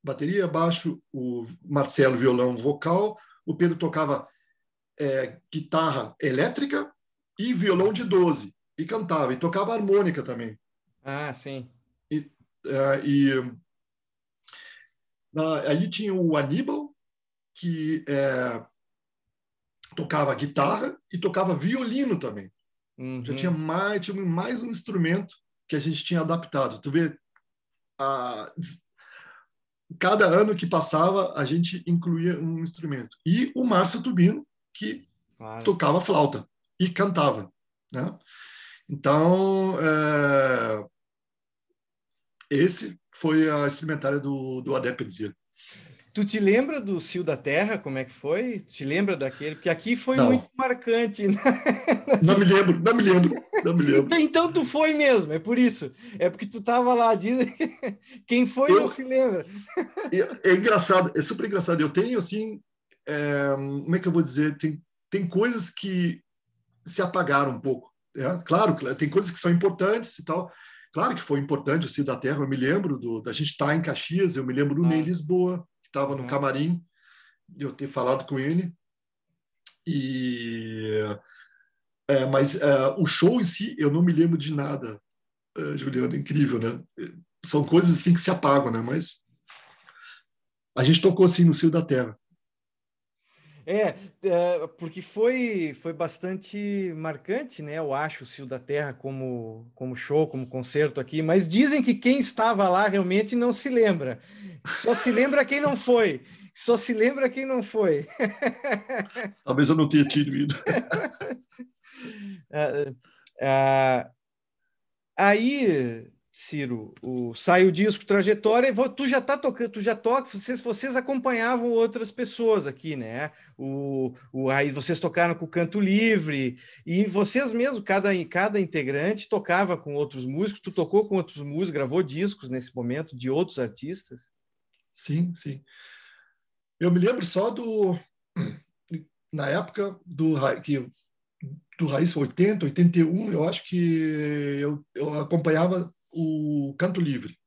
bateria, baixo, o Marcelo, violão, vocal, o Pedro tocava é, guitarra elétrica e violão de 12, e cantava, e tocava harmônica também. Ah, sim. E, é, e na, aí tinha o Aníbal, que é, tocava guitarra e tocava violino também. Uhum. Já tinha mais, tinha mais um instrumento que a gente tinha adaptado. Tu vê a, cada ano que passava, a gente incluía um instrumento. E o Márcio Tubino, que claro. tocava flauta e cantava. Né? Então, é... esse foi a instrumentária do, do Adepedzia. Tu te lembra do Cio da Terra, como é que foi? Te lembra daquele? Porque aqui foi não. muito marcante. Né? Não me lembro, não me lembro. então tu foi mesmo, é por isso. É porque tu tava lá, diz... quem foi eu... não se lembra. É, é, engraçado, é super engraçado. Eu tenho, assim, é... como é que eu vou dizer? Tem, tem coisas que se apagaram um pouco. É? Claro, tem coisas que são importantes e tal. Claro que foi importante o Cida da Terra, eu me lembro do, da gente estar tá em Caxias, eu me lembro do ah. Ney Lisboa, que estava no ah. camarim, eu ter falado com ele. E é, mas é, o show em si, eu não me lembro de nada, é, Juliano, incrível, né? É, são coisas assim que se apagam, né? Mas a gente tocou assim no Cio da Terra. É, é, porque foi, foi bastante marcante, né? Eu acho o Cio da Terra como, como show, como concerto aqui, mas dizem que quem estava lá realmente não se lembra. Só se lembra quem não foi. Só se lembra quem não foi. Talvez eu não tenha tido ido. É, é, é, aí Ciro, o, sai o disco Trajetória, tu já tá tocando, tu já toca, vocês, vocês acompanhavam outras pessoas aqui, né? O, o, aí vocês tocaram com o Canto Livre, e vocês mesmo, cada, cada integrante tocava com outros músicos, tu tocou com outros músicos, gravou discos nesse momento de outros artistas? Sim, sim. Eu me lembro só do, na época do que do Raiz 80, 81, eu acho que eu, eu acompanhava o Canto Livre.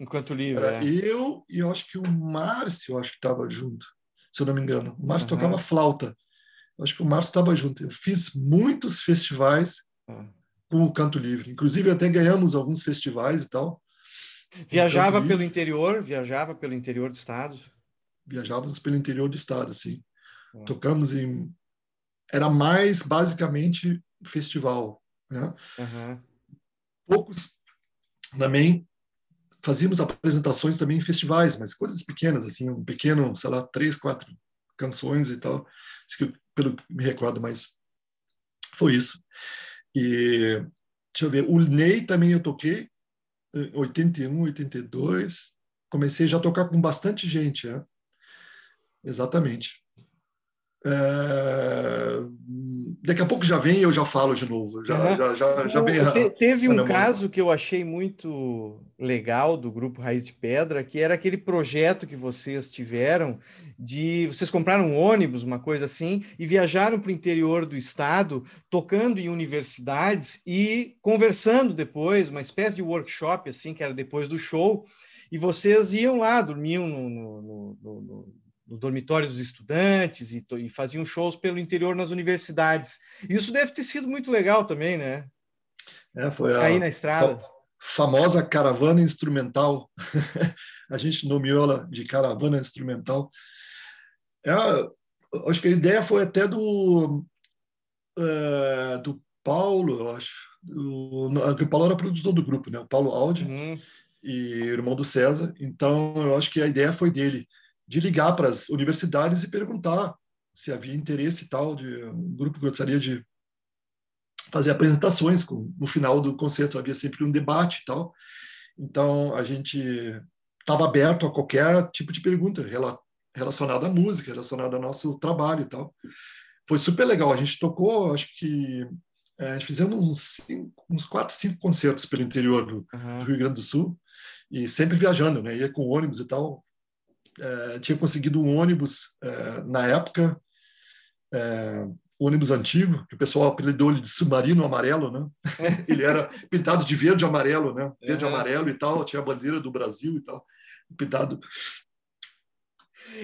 O Canto Livre. Era é. eu e eu acho que o Márcio, acho que estava junto, se eu não me engano. O Márcio uhum. tocava flauta. Eu acho que o Márcio estava junto. Eu fiz muitos festivais uhum. com o Canto Livre. Inclusive, até ganhamos alguns festivais e tal. Viajava pelo interior? Viajava pelo interior do estado? Viajávamos pelo interior do estado, sim. Uhum. É. Tocamos em. Era mais basicamente festival. Né? Poucos também fazíamos apresentações também em festivais, mas coisas pequenas, assim, um pequeno, sei lá, três, quatro canções e tal, isso que eu, pelo que me recordo, mas foi isso. E, deixa eu ver, o Ney também eu toquei, 81, eh, 82, comecei já a tocar com bastante gente, né? Exatamente. É, daqui a pouco já vem e eu já falo de novo. Já, uhum. já, já, já vem a, teve um caso que eu achei muito legal do grupo Raiz de Pedra, que era aquele projeto que vocês tiveram de vocês compraram um ônibus, uma coisa assim, e viajaram para o interior do estado, tocando em universidades e conversando depois, uma espécie de workshop assim que era depois do show. E vocês iam lá, dormiam no, no, no, no no dormitório dos estudantes e, e, faziam shows pelo interior nas universidades. Isso deve ter sido muito legal também, né? É, foi Cair a na estrada. Famosa caravana instrumental. a gente nomeou ela de caravana instrumental. É, acho que a ideia foi até do é, do Paulo, eu acho. O, o Paulo era produtor do grupo, né? O Paulo Aldi uhum. e irmão do César. Então, eu acho que a ideia foi dele de ligar para as universidades e perguntar se havia interesse e tal de um grupo que gostaria de fazer apresentações com, no final do concerto havia sempre um debate e tal então a gente estava aberto a qualquer tipo de pergunta rela, relacionada à música relacionada ao nosso trabalho e tal foi super legal a gente tocou acho que é, fizemos uns, cinco, uns quatro cinco concertos pelo interior do, uhum. do Rio Grande do Sul e sempre viajando né ia com ônibus e tal eh, tinha conseguido um ônibus eh, na época, eh, ônibus antigo, que o pessoal apelidou ele de submarino amarelo, né? ele era pintado de verde amarelo, né? Verde uhum. amarelo e tal, tinha a bandeira do Brasil e tal, pintado.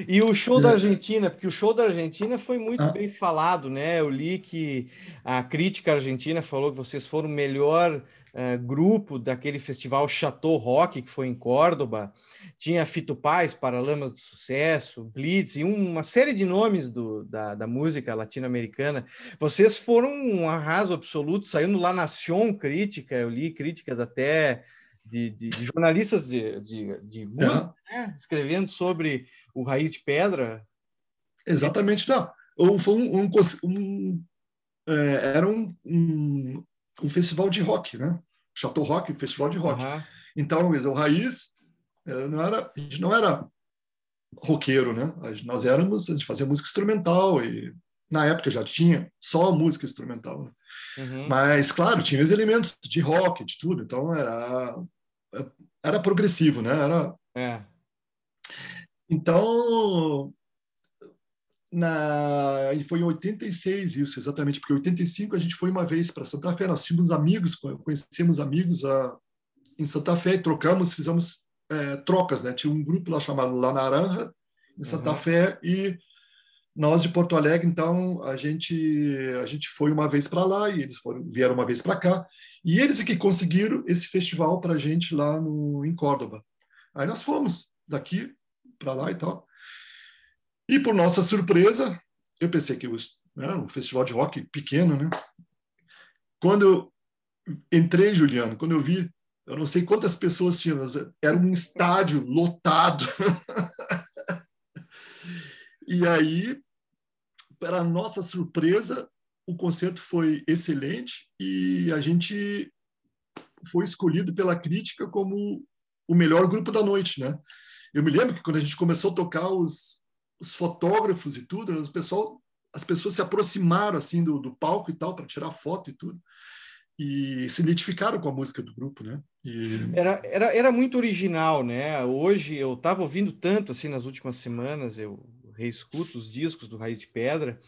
E o show da é. Argentina, porque o show da Argentina foi muito ah. bem falado, né? Eu li que a crítica argentina falou que vocês foram o melhor eh, grupo daquele festival Chateau Rock, que foi em Córdoba, tinha Fito Paz, Paralamas do Sucesso, Blitz e uma série de nomes do, da, da música latino-americana. Vocês foram um arraso absoluto, saindo lá na Nación crítica, eu li críticas até de, de, de, jornalistas de, de, de música, né? escrevendo sobre o Raiz de Pedra. Exatamente, não. Foi um, um, um é, era um, um, um festival de rock, né? Chateau Rock, festival de rock. Uhum. Então, o Raiz é, não era, a gente não era roqueiro, né? Nós éramos, a gente fazia música instrumental e na época já tinha só música instrumental. Né? Uhum. Mas, claro, tinha os elementos de rock, de tudo, então era, era progressivo, né? Era... É. Então, na, foi em 86 isso, exatamente, porque em 85 a gente foi uma vez para Santa Fé, nós tínhamos amigos, conhecemos amigos a, ah, em Santa Fé, trocamos, fizemos é, trocas, né? Tinha um grupo lá chamado La Naranja, em Santa uhum. Fé, e nós de Porto Alegre, então, a gente, a gente foi uma vez para lá e eles foram, vieram uma vez para cá. E eles é que conseguiram esse festival para a gente lá no, em Córdoba. Aí nós fomos daqui para lá e tal. E, por nossa surpresa, eu pensei que os, né, um festival de rock pequeno, né? Quando eu entrei, Juliano, quando eu vi, eu não sei quantas pessoas tinham, era um estádio lotado. e aí, para nossa surpresa, o concerto foi excelente e a gente foi escolhido pela crítica como o melhor grupo da noite, né? Eu me lembro que quando a gente começou a tocar, os, os fotógrafos e tudo, né, o pessoal, as pessoas se aproximaram assim do, do palco e tal para tirar foto e tudo e se identificaram com a música do grupo, né? E... Era, era, era muito original, né? Hoje eu estava ouvindo tanto assim nas últimas semanas, eu reescuto os discos do Raiz de Pedra,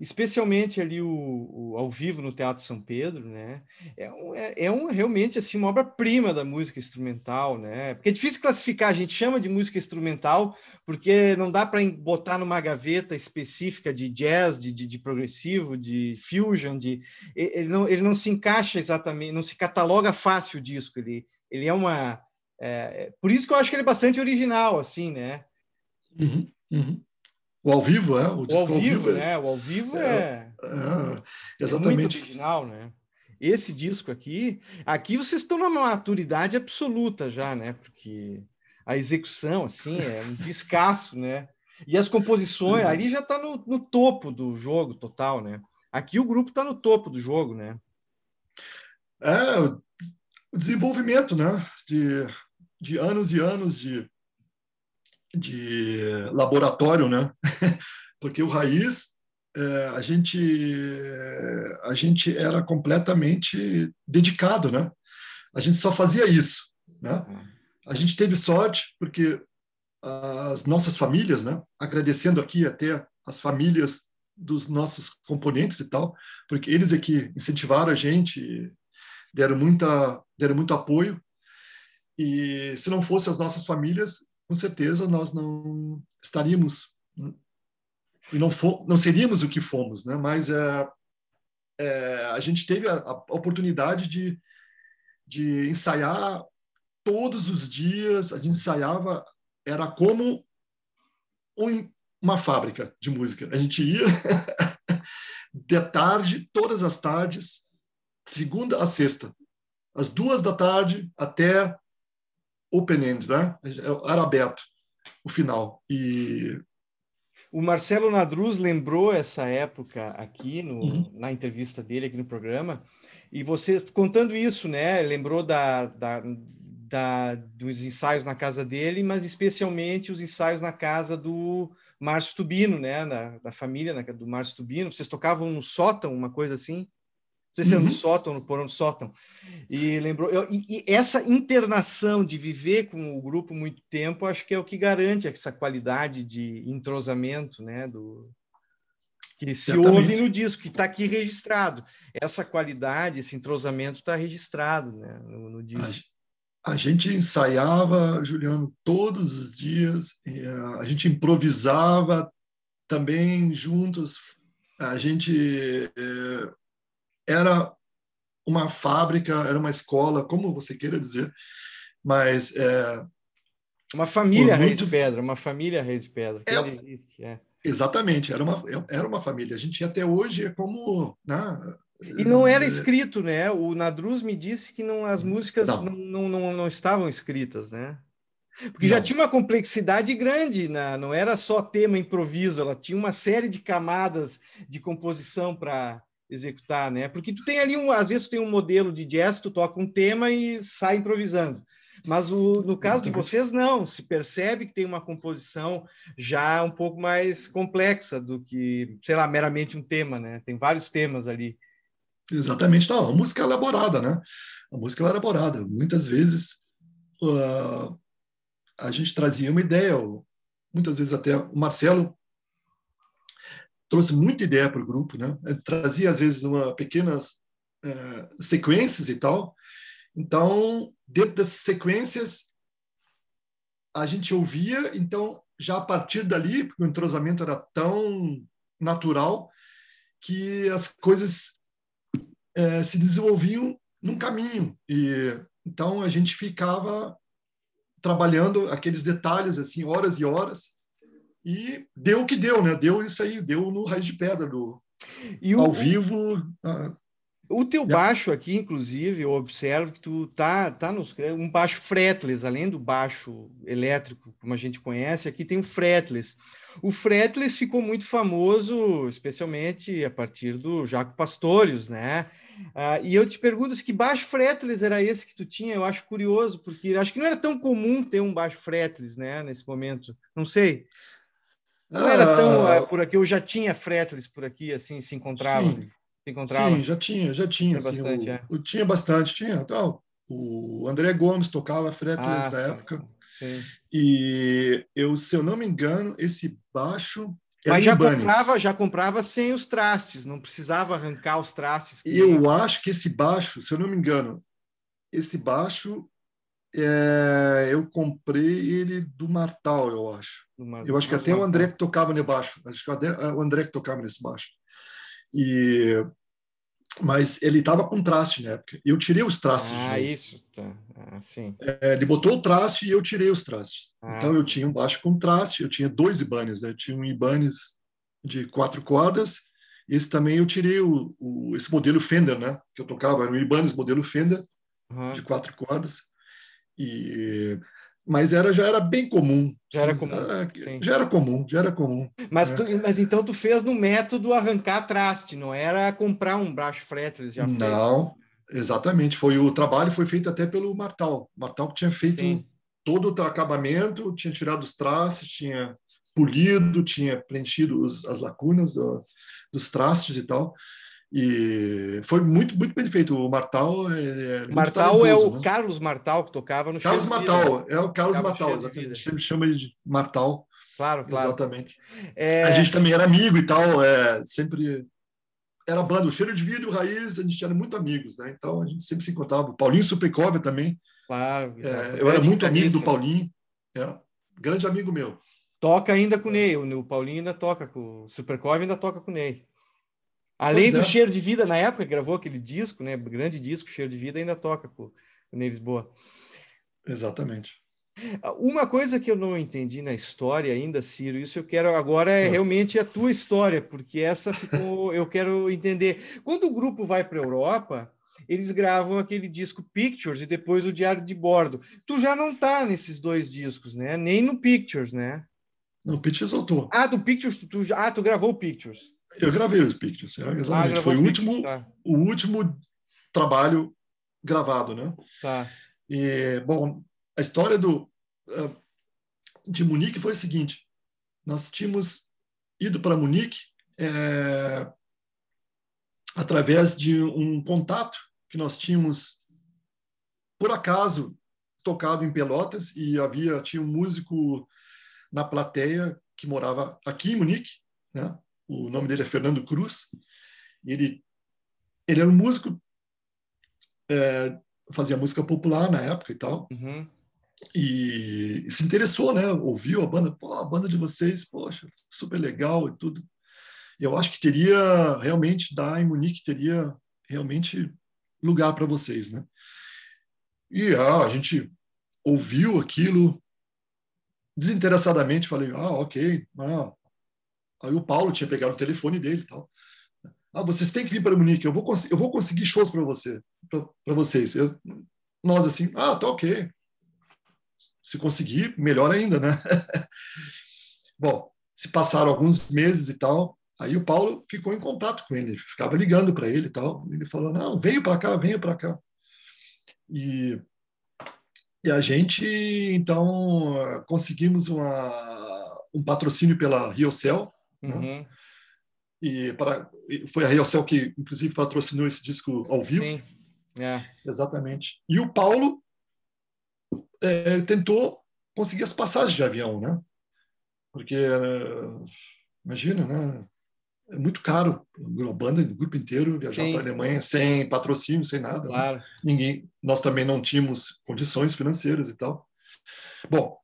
especialmente ali o, o ao vivo no Teatro São Pedro, né? É, um, é, é um, realmente assim uma obra-prima da música instrumental, né? Porque é difícil classificar, a gente chama de música instrumental porque não dá para botar numa gaveta específica de jazz, de, de, de progressivo, de fusion, de ele não, ele não se encaixa exatamente, não se cataloga fácil o disco, ele ele é uma é, é por isso que eu acho que ele é bastante original, assim, né? Uhum, uhum. O ao vivo, é? O, o ao vivo, é? né? O ao vivo é, é, é, é exatamente. É original, né? Esse disco aqui, aqui vocês estão numa maturidade absoluta já, né? Porque a execução, assim, é um descasso, né? E as composições, ali já está no, no topo do jogo total, né? Aqui o grupo está no topo do jogo, né? É, o desenvolvimento, né? De, de anos e anos de de laboratório, né? Porque o Raiz, é, a, gente, a gente era completamente dedicado, né? A gente só fazia isso, né? A gente teve sorte porque as nossas famílias, né? Agradecendo aqui até as famílias dos nossos componentes e tal, porque eles aqui é incentivaram a gente, deram muita, deram muito apoio. E se não fosse as nossas famílias, com certeza nós não estaríamos e não, não seríamos o que fomos, né? Mas é, é, a gente teve a, a oportunidade de, de ensaiar todos os dias, a gente ensaiava, era como um, uma fábrica de música. A gente ia de tarde, todas as tardes, segunda a sexta, às duas da tarde até open-end, né? É, era aberto o final. E o Marcelo Nadruz lembrou essa época aqui no, uhum. na entrevista dele aqui no programa. E você contando isso, né? Lembrou da, da, da, dos ensaios na casa dele, mas especialmente os ensaios na casa do Márcio Tubino, né? da família na, do Márcio Tubino. Vocês tocavam no sótão, uma coisa assim? sei se é no sótão, por um sótão. E lembrou. Eu, e, e, essa internação de viver com o grupo muito tempo, acho que é o que garante essa qualidade de entrosamento, né? Do, que se Exatamente. ouve no disco, que está aqui registrado. Essa qualidade, esse entrosamento está registrado né, no, no disco. A, gente ensaiava, Juliano, todos os dias, eh, a gente improvisava também juntos, a gente. Eh, era uma fábrica, era uma escola, como você queira dizer, mas é, uma família muito... Reis de Pedra, uma família Reis de Pedra. É, existe, é. Exatamente, era uma, era uma família. A gente até hoje é como. Né? E não era é. escrito, né? O Nadruz me disse que não, as músicas não, não, não, não estavam escritas, né? Porque não. já tinha uma complexidade grande, né? não era só tema improviso, ela tinha uma série de camadas de composição para executar, né? Porque tu tem ali um, às vezes tu tem um modelo de jazz, tu toca um tema e sai improvisando. Mas o, no caso de vocês não, se percebe que tem uma composição já um pouco mais complexa do que, sei lá, meramente um tema, né? Tem vários temas ali. Exatamente, não, a música é elaborada, né? A música é elaborada. Muitas vezes uh, a gente trazia uma ideia, ou, muitas vezes até o Marcelo trouxe muita ideia para o grupo, né? Eu é, trazia às vezes uma pequenas uh, é, sequências e tal. Então, dentro dessas sequências, a gente ouvia, então já a partir dali, porque o entrosamento era tão natural que as coisas uh, se desenvolviam num caminho e então a gente ficava trabalhando aqueles detalhes assim horas e horas e deu o que deu, né? Deu isso aí, deu no raio de Pedra, do, e o, ao vivo. o teu é. baixo aqui, inclusive, eu observo que tu tá, tá nos um baixo fretless, além do baixo elétrico, como a gente conhece, aqui tem o fretless. O fretless ficou muito famoso, especialmente a partir do Jaco Pastorius, né? Ah, e eu te pergunto se assim, que baixo fretless era esse que tu tinha? Eu acho curioso, porque acho que não era tão comum ter um baixo fretless, né, nesse momento. Não sei. Não era tão é, por aqui, eu já tinha Frételes por aqui, assim, se encontrava. Sim, se encontrava. sim já tinha, já tinha. Tinha assim, bastante, o, é. o, tinha bastante, tinha. Então, o André Gomes tocava Frételes ah, da sim, época. Sim. E eu, se eu não me engano, esse baixo mas já comprava, já comprava sem os trastes, não precisava arrancar os trastes. Eu acho que esse baixo, se eu não me engano, esse baixo é, eu comprei ele do Martal, eu acho. Uma, eu acho que até o André que tocava no baixo. Acho que até eh, o André que tocava nesse baixo. E mas ele estava com traste na né? época. Eu tirei os trastes. Ah, isso. Tá. Ah, sim. É, ele botou o traste e eu tirei os trastes. Ah. Então eu tá. tinha um baixo com traste, eu tinha dois Ibanez, né? Eu tinha um Ibanez de quatro cordas. Esse também eu tirei o, o, esse modelo Fender, né? Que eu tocava, era um Ibanez modelo Fender uhum. de quatro cordas. E mas era, já era bem comum. Já era comum. Ah, já era comum, já era comum. Mas, né? tu, mas então tu fez no método arrancar traste, não era comprar um braço Fretless já feito. Não, exatamente. Foi o trabalho foi feito até pelo Martal. Martal que tinha feito Sim. todo o acabamento, tinha tirado os trastes, tinha polido, tinha preenchido os, as lacunas do, dos trastes e tal. E foi muito, muito bem feito. O Martal é. é Martal é o né? Carlos Martal que tocava no Carlos Martal, né? é o Carlos Martal, exatamente. chama ele de Martal. Claro, claro. Exatamente. É... A gente também era amigo e tal, é, sempre. Era banda, o cheiro de vidro, raiz, a gente era muito amigos, né? Então a gente sempre se encontrava. O Paulinho Supercov também. Claro. É, eu era muito amigo do né? Paulinho, é, grande amigo meu. Toca ainda com é. o Ney, o Paulinho ainda toca com o Supercov, ainda toca com o Ney. Além pois do é. Cheiro de Vida, na época gravou aquele disco, né? Grande disco, Cheiro de Vida, ainda toca com o né, Ney Lisboa. Exatamente. Uma coisa que eu não entendi na história ainda, Ciro, isso eu quero agora é ah. realmente a tua história, porque essa ficou, eu quero entender. Quando o grupo vai para a Europa, eles gravam aquele disco Pictures e depois o Diário de Bordo. Tu já não tá nesses dois discos, né? Nem no Pictures, né? No Pictures eu estou. Ah, do Pictures tu, tu ah, tu gravou o Pictures. Eu gravei os Pictures, é, exatamente. Ah, Foi o último, tá. o último trabalho gravado, né? Tá. E, bom, a história do eh, de Munique foi a seguinte: nós tínhamos ido para Munique é, através de um contato que nós tínhamos por acaso tocado em Pelotas e havia tinha um músico na plateia que morava aqui em Munique, né? o nome dele é Fernando Cruz, ele, ele era um músico, é, fazia música popular na época e tal, uhum. e, e, se interessou, né? Ouviu a banda, pô, a banda de vocês, poxa, super legal e tudo. Eu acho que teria realmente, da Munique, teria realmente lugar para vocês, né? E ah, a gente ouviu aquilo desinteressadamente, falei, ah, ok, ah, Aí o Paulo tinha pegado o telefone dele e tal. Ah, vocês têm que vir para Munique, eu vou, eu vou conseguir shows para você, para vocês. Eu, nós assim, ah, tá ok. Se conseguir, melhor ainda, né? Bom, se passaram alguns meses e tal, aí o Paulo ficou em contato com ele, ficava ligando para ele e tal. Ele falou: não, venha para cá, venha para cá. E, e a gente, então, conseguimos uma, um patrocínio pela Riocel, né? Uhum. Né? E para, foi a Riocel que, inclusive, patrocinou esse disco ao vivo. Sim. É. Exatamente. E o Paulo é, tentou conseguir as passagens de avião, né? Porque, é, imagina, né? É muito caro, a banda, o grupo inteiro, viajar para a Alemanha sem patrocínio, sem nada. Né? Claro. Né? Ninguém, nós também não tínhamos condições financeiras e tal. Bom,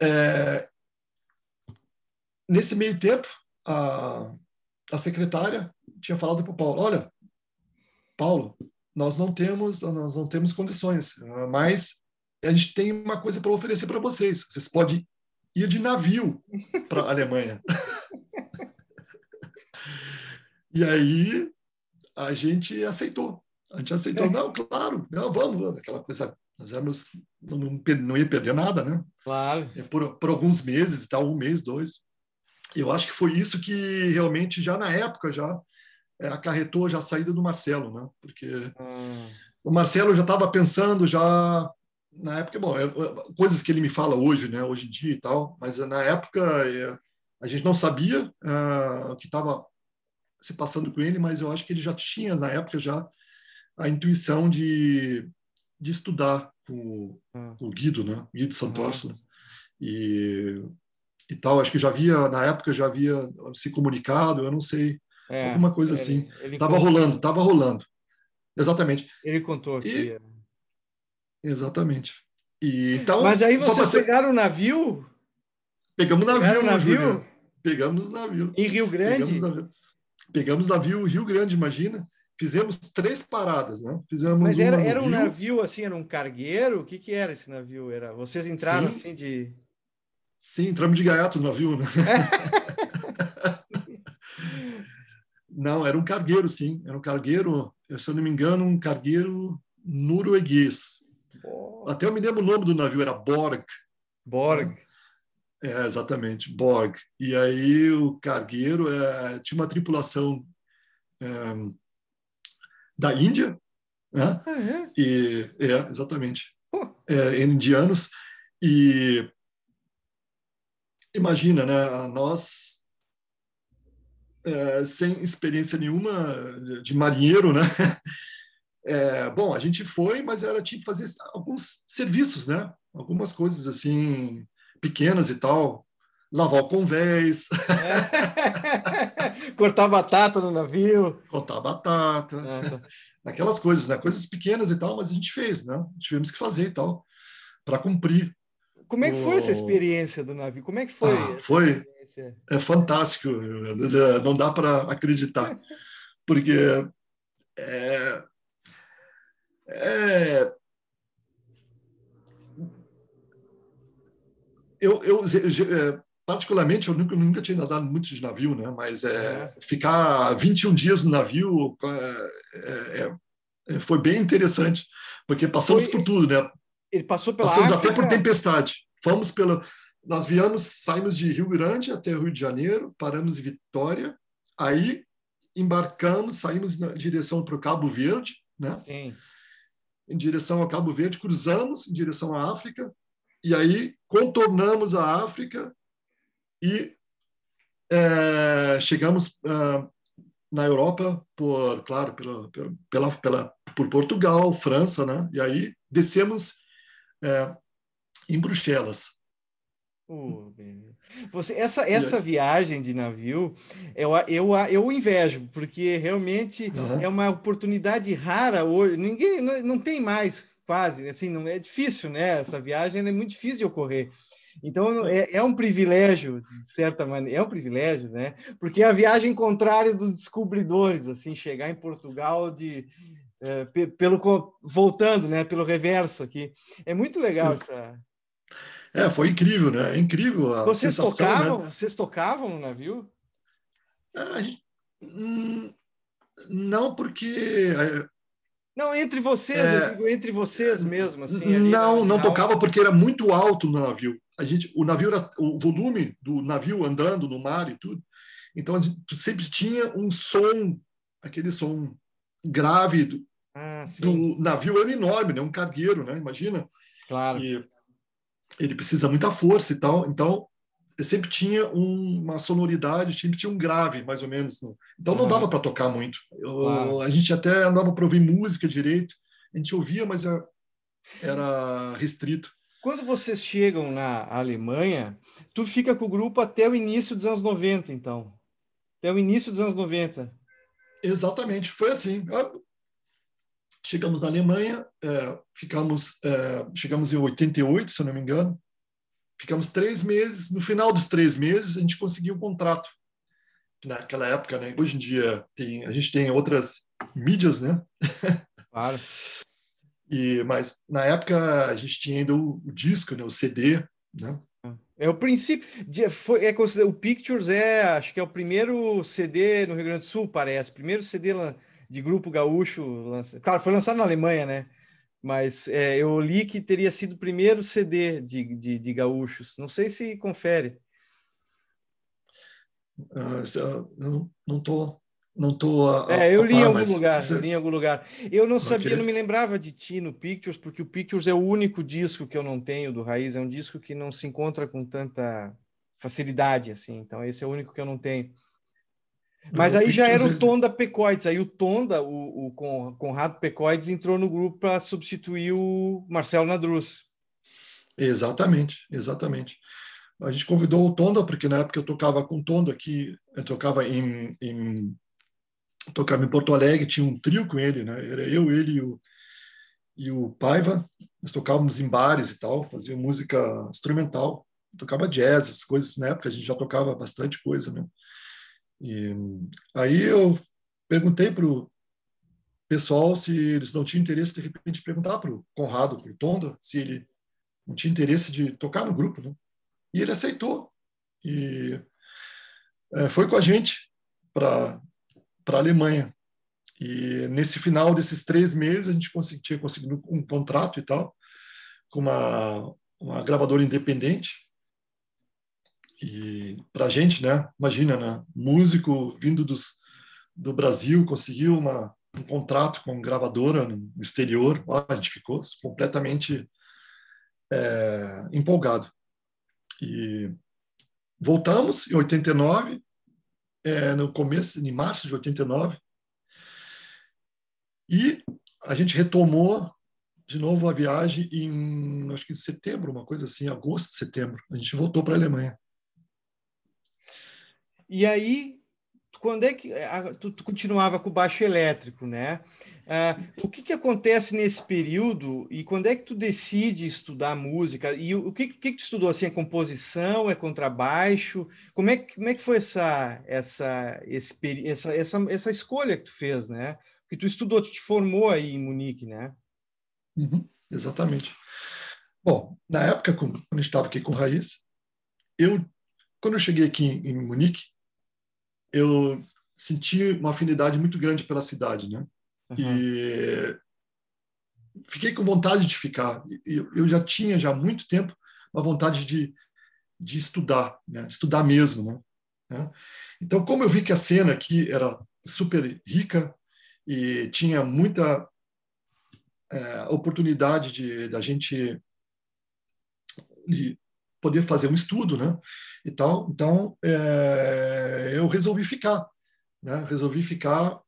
é, Nesse meio tempo, a, a secretária tinha falado para o Paulo: Olha, Paulo, nós não temos, nós não temos condições, mas a gente tem uma coisa para oferecer para vocês. Vocês podem ir de navio para a Alemanha. e aí a gente aceitou. A gente aceitou, é. não, claro, não, vamos, aquela coisa, nós éramos, não, não, não ia perder nada, né? Claro. É, por, por alguns meses, tal, um mês, dois eu acho que foi isso que realmente já na época já é, acarretou já a saída do Marcelo, né? Porque hum. o Marcelo já estava pensando já na época, bom, é, é, coisas que ele me fala hoje, né? Hoje em dia e tal, mas na época é, a gente não sabia é, o que estava se passando com ele, mas eu acho que ele já tinha na época já a intuição de, de estudar com, hum. com o Guido, né? Guido Santorso. Hum. E e tal. Acho que já havia, na época, já havia se comunicado, eu não sei. É, alguma coisa ele, assim. Estava tava rolando, tava rolando. Exatamente. Ele contou aqui. E, exatamente. E, então, Mas aí vocês ser... pegaram o navio? Pegamos navio, pegaram navio? Júlia. Pegamos navio. Em Rio Grande? Pegamos navio, Pegamos navio Rio Grande, imagina. Fizemos três paradas, né? Fizemos Mas era, um era um navio, assim, era um cargueiro? O que, que era esse navio? Era Vocês entraram Sim. assim de. Sim, entramos de gaiato no navio, né? É. não, era um cargueiro, sim. Era um cargueiro, se eu não me engano, um cargueiro norueguês. Oh. Até eu me lembro o nome do navio, era Borg. Borg. É, exatamente, Borg. E aí o cargueiro é, tinha uma tripulação é, da Índia, né? Ah, é? E, é, exatamente. Oh. indianos. E imagina, né? Nós é, sem experiência nenhuma de marinheiro, né? É, bom, a gente foi, mas era que fazer alguns serviços, né? Algumas coisas assim pequenas e tal, lavar o convés, é. cortar batata no navio, cortar batata, é. aquelas coisas, né? Coisas pequenas e tal, mas a gente fez, né? Tivemos que fazer e tal para cumprir como é que foi essa experiência do navio? Como é que foi? Ah, foi é fantástico, é, não dá para acreditar, porque é, é, eu, eu, é, particularmente eu nunca, nunca tinha nadado muito de navio, né? Mas é, é. ficar 21 dias no navio é, foi bem interessante, porque passamos foi... por tudo, né? Ele passou pela Passamos África. até por tempestade. Fomos pelo nós viemos, saímos de Rio Grande até Rio de Janeiro, paramos em Vitória, aí embarcamos, saímos na direção para o Cabo Verde, né? Sim. Em direção ao Cabo Verde, cruzamos em direção à África, e aí contornamos a África e é, chegamos é, na Europa por, claro, pela, pela, pela, por Portugal, França, né? E aí descemos é, em Bruxelas. Hum. você, essa, essa viagem de navio, eu, eu, eu invejo, porque realmente uhum. é uma oportunidade rara hoje. Ninguém não, não tem mais quase, assim, não é difícil, né? Essa viagem é muito difícil de ocorrer. Então é, é, um privilégio, de certa maneira, é um privilégio, né? Porque é a viagem contrária dos descobridores, assim, chegar em Portugal de, é, pelo voltando, né, pelo reverso aqui. É muito legal essa. É, foi incrível, né? É incrível a vocês sensação, né? tocavam, né? vocês tocavam no navio? Ah, gente... Hum, não, porque eh, não, entre vocês, é, eu digo entre vocês mesmo. Assim, né, não, não tocava porque era muito alto no navio. A gente, o navio era, o volume do navio andando no mar e tudo. Então a gente sempre tinha um som, aquele som grave ah, navio era é enorme, né? Um cargueiro, né? Imagina. Claro. E ele precisa muita força e tal. Então, sempre tinha um, uma sonoridade, sempre tinha um grave, mais ou menos. Né? Então, não uhum. dava para tocar muito. Eu, claro. A gente até andava para ouvir música direito. A gente ouvia, mas era, é, era restrito. Quando vocês chegam na Alemanha, tu fica com o grupo até o início dos anos 90, então. Até o início dos anos 90. Exatamente, foi assim. Chegamos na Alemanha, é, ficamos, é, chegamos em 88, se eu não me engano, ficamos três meses. No final dos três meses, a gente conseguiu um contrato. Naquela época, né? Hoje em dia tem, a gente tem outras mídias, né? Claro. e, mas na época a gente tinha ainda o, o disco, né? O CD, né? É o princípio. De, foi, é considerado, o Pictures é, acho que é o primeiro CD no Rio Grande do Sul, parece. Primeiro CD de grupo gaúcho. Lança... Claro, foi lançado na Alemanha, né? Mas é, eu li que teria sido o primeiro CD de, de, de gaúchos. Não sei se confere. Uh, não, não tô, não tô. A, é, eu li em algum mas, lugar, você... li em algum lugar. Eu não sabia, okay. não me lembrava de ti no Pictures, porque o Pictures é o único disco que eu não tenho do Raiz. É um disco que não se encontra com tanta facilidade, assim. Então esse é o único que eu não tenho. Mas aí já era o Tonda Pecoides. Aí o Tonda, o, o Conrado Pecoides, entrou no grupo para substituir o Marcelo Nadruz. Exatamente, exatamente. A gente convidou o Tonda, porque na época eu tocava com o Tonda, que eu tocava em, em tocava em Porto Alegre, tinha um trio com ele, né? Era eu, ele e o, e o Paiva. Nós tocávamos em bares e tal, fazia música instrumental, tocava jazz, essas coisas. Na né? época a gente já tocava bastante coisa, né? E aí eu perguntei para o pessoal se eles não tinham interesse, de repente, de perguntar para o Conrado, para o Tonda, se ele não tinha interesse de tocar no grupo. Né? E ele aceitou. E é, foi com a gente para a Alemanha. E nesse final desses três meses, a gente consegui, tinha conseguido um contrato e tal, com uma, uma gravadora independente, e para a gente, né? Imagina, né? Músico vindo dos, do Brasil conseguiu uma, um contrato com gravadora no exterior. A gente ficou completamente é, empolgado. E voltamos em 89, é, no começo, em março de 89, e a gente retomou de novo a viagem em, acho que em setembro, uma coisa assim, agosto, setembro. A gente voltou para a Alemanha. E aí, quando é que eh, a, tu, tu, continuava com o baixo elétrico, né? Ah, o que, que acontece nesse período e quando é que tu decide estudar música? E o, o que, que, que tu estudou? Assim, é composição, é contrabaixo? Como é, como é que foi essa, essa, esse, essa, essa, essa escolha que tu fez, né? Porque tu estudou, tu te formou aí em Munique, né? Uhum, exatamente. Bom, na época, quando a gente estava aqui com Raiz, eu, quando eu cheguei aqui em, em Munique, eu senti uma afinidade muito grande pela cidade, né? Uhum. E fiquei com vontade de ficar. Eu já tinha já há muito tempo uma vontade de, de estudar, né? Estudar mesmo, né? né? Então, como eu vi que a cena aqui era super rica e tinha muita é, oportunidade de da gente de poder fazer um estudo, né? e tal. Então, é, eu resolvi ficar, né? Resolvi ficar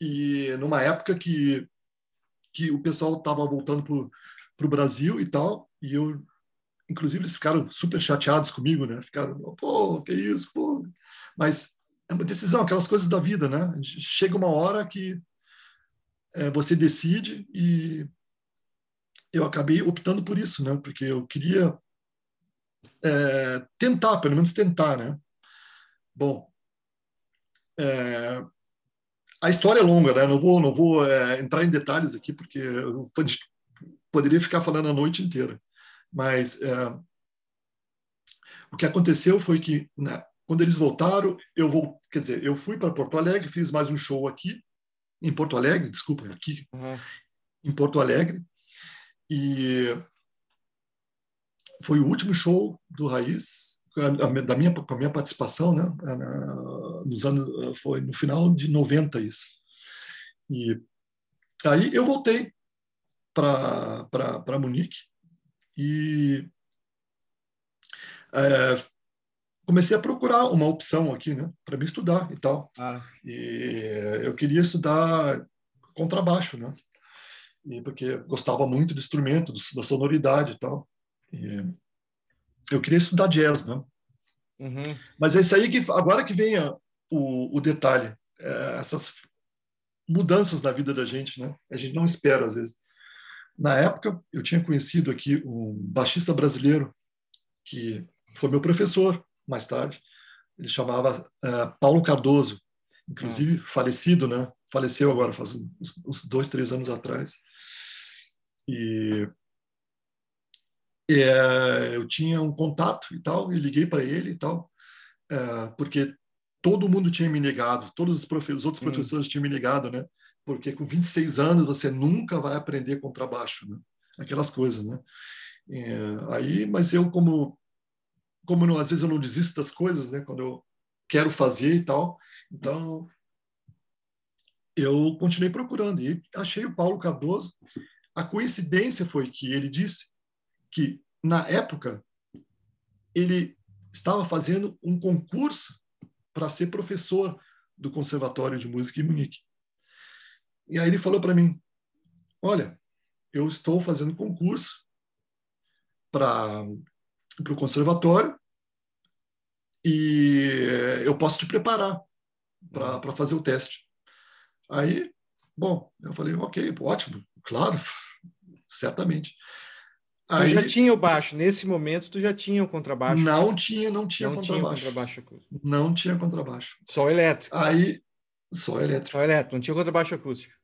e numa época que que o pessoal estava voltando para o Brasil e tal, e eu inclusive eles ficaram super chateados comigo, né? Ficaram, pô, que isso, pô. Mas é uma decisão, aquelas coisas da vida, né? Chega uma hora que é, você decide e eu acabei optando por isso, né? Porque eu queria é, tentar, pelo menos tentar, né? Bom, é, a história é longa, né? Não vou, não vou é, entrar em detalhes aqui porque eu poderia ficar falando a noite inteira. Mas é, o que aconteceu foi que né, quando eles voltaram, eu vou, quer dizer, eu fui para Porto Alegre, fiz mais um show aqui em Porto Alegre, desculpa, aqui uhum. em Porto Alegre e foi o último show do Raiz da minha com a minha participação, né? É, é, nos anos eh, foi no final de 90 isso. E aí eu voltei para para Munique e é, comecei a procurar uma opção aqui, né, para me estudar e tal. Ah. E eu queria estudar contrabaixo, né? E porque gostava muito do instrumento, da sonoridade e tal eu queria estudar jazz, né? Uhum. Mas é isso aí que agora que vem o, o, detalhe, é, essas mudanças na vida da gente, né? A gente não espera às vezes. Na época, eu tinha conhecido aqui um baixista brasileiro que foi meu professor mais tarde. Ele chamava uh, Paulo Cardoso, inclusive ah. falecido, né? Faleceu agora, faz uns, uns dois, três anos atrás. E é, eu tinha um contato e tal, e liguei para ele e tal, é, porque todo mundo tinha me negado, todos os, profe os outros hum. professores tinham me negado, né? Porque com 26 anos você nunca vai aprender contrabaixo, né? Aquelas coisas, né? É, aí, mas eu como como não, às vezes eu não desisto das coisas, né? Quando eu quero fazer e tal, então eu continuei procurando e achei o Paulo Cardoso. A coincidência foi que ele disse que, na época, ele estava fazendo um concurso para ser professor do Conservatório de Música em Munique. E aí ele falou para mim: Olha, eu estou fazendo concurso para o conservatório e eu posso te preparar uhum. para fazer o teste. Aí, bom, eu falei: Ok, ótimo, claro, certamente. Aí, tu já tinha o baixo, nesse momento tu já tinha o contrabaixo. Não tinha, não tinha não contrabaixo. Tinha contrabaixo acústico. Não tinha contrabaixo. Só elétrico. Aí, só elétrico. Só elétrico, não tinha contrabaixo acústico.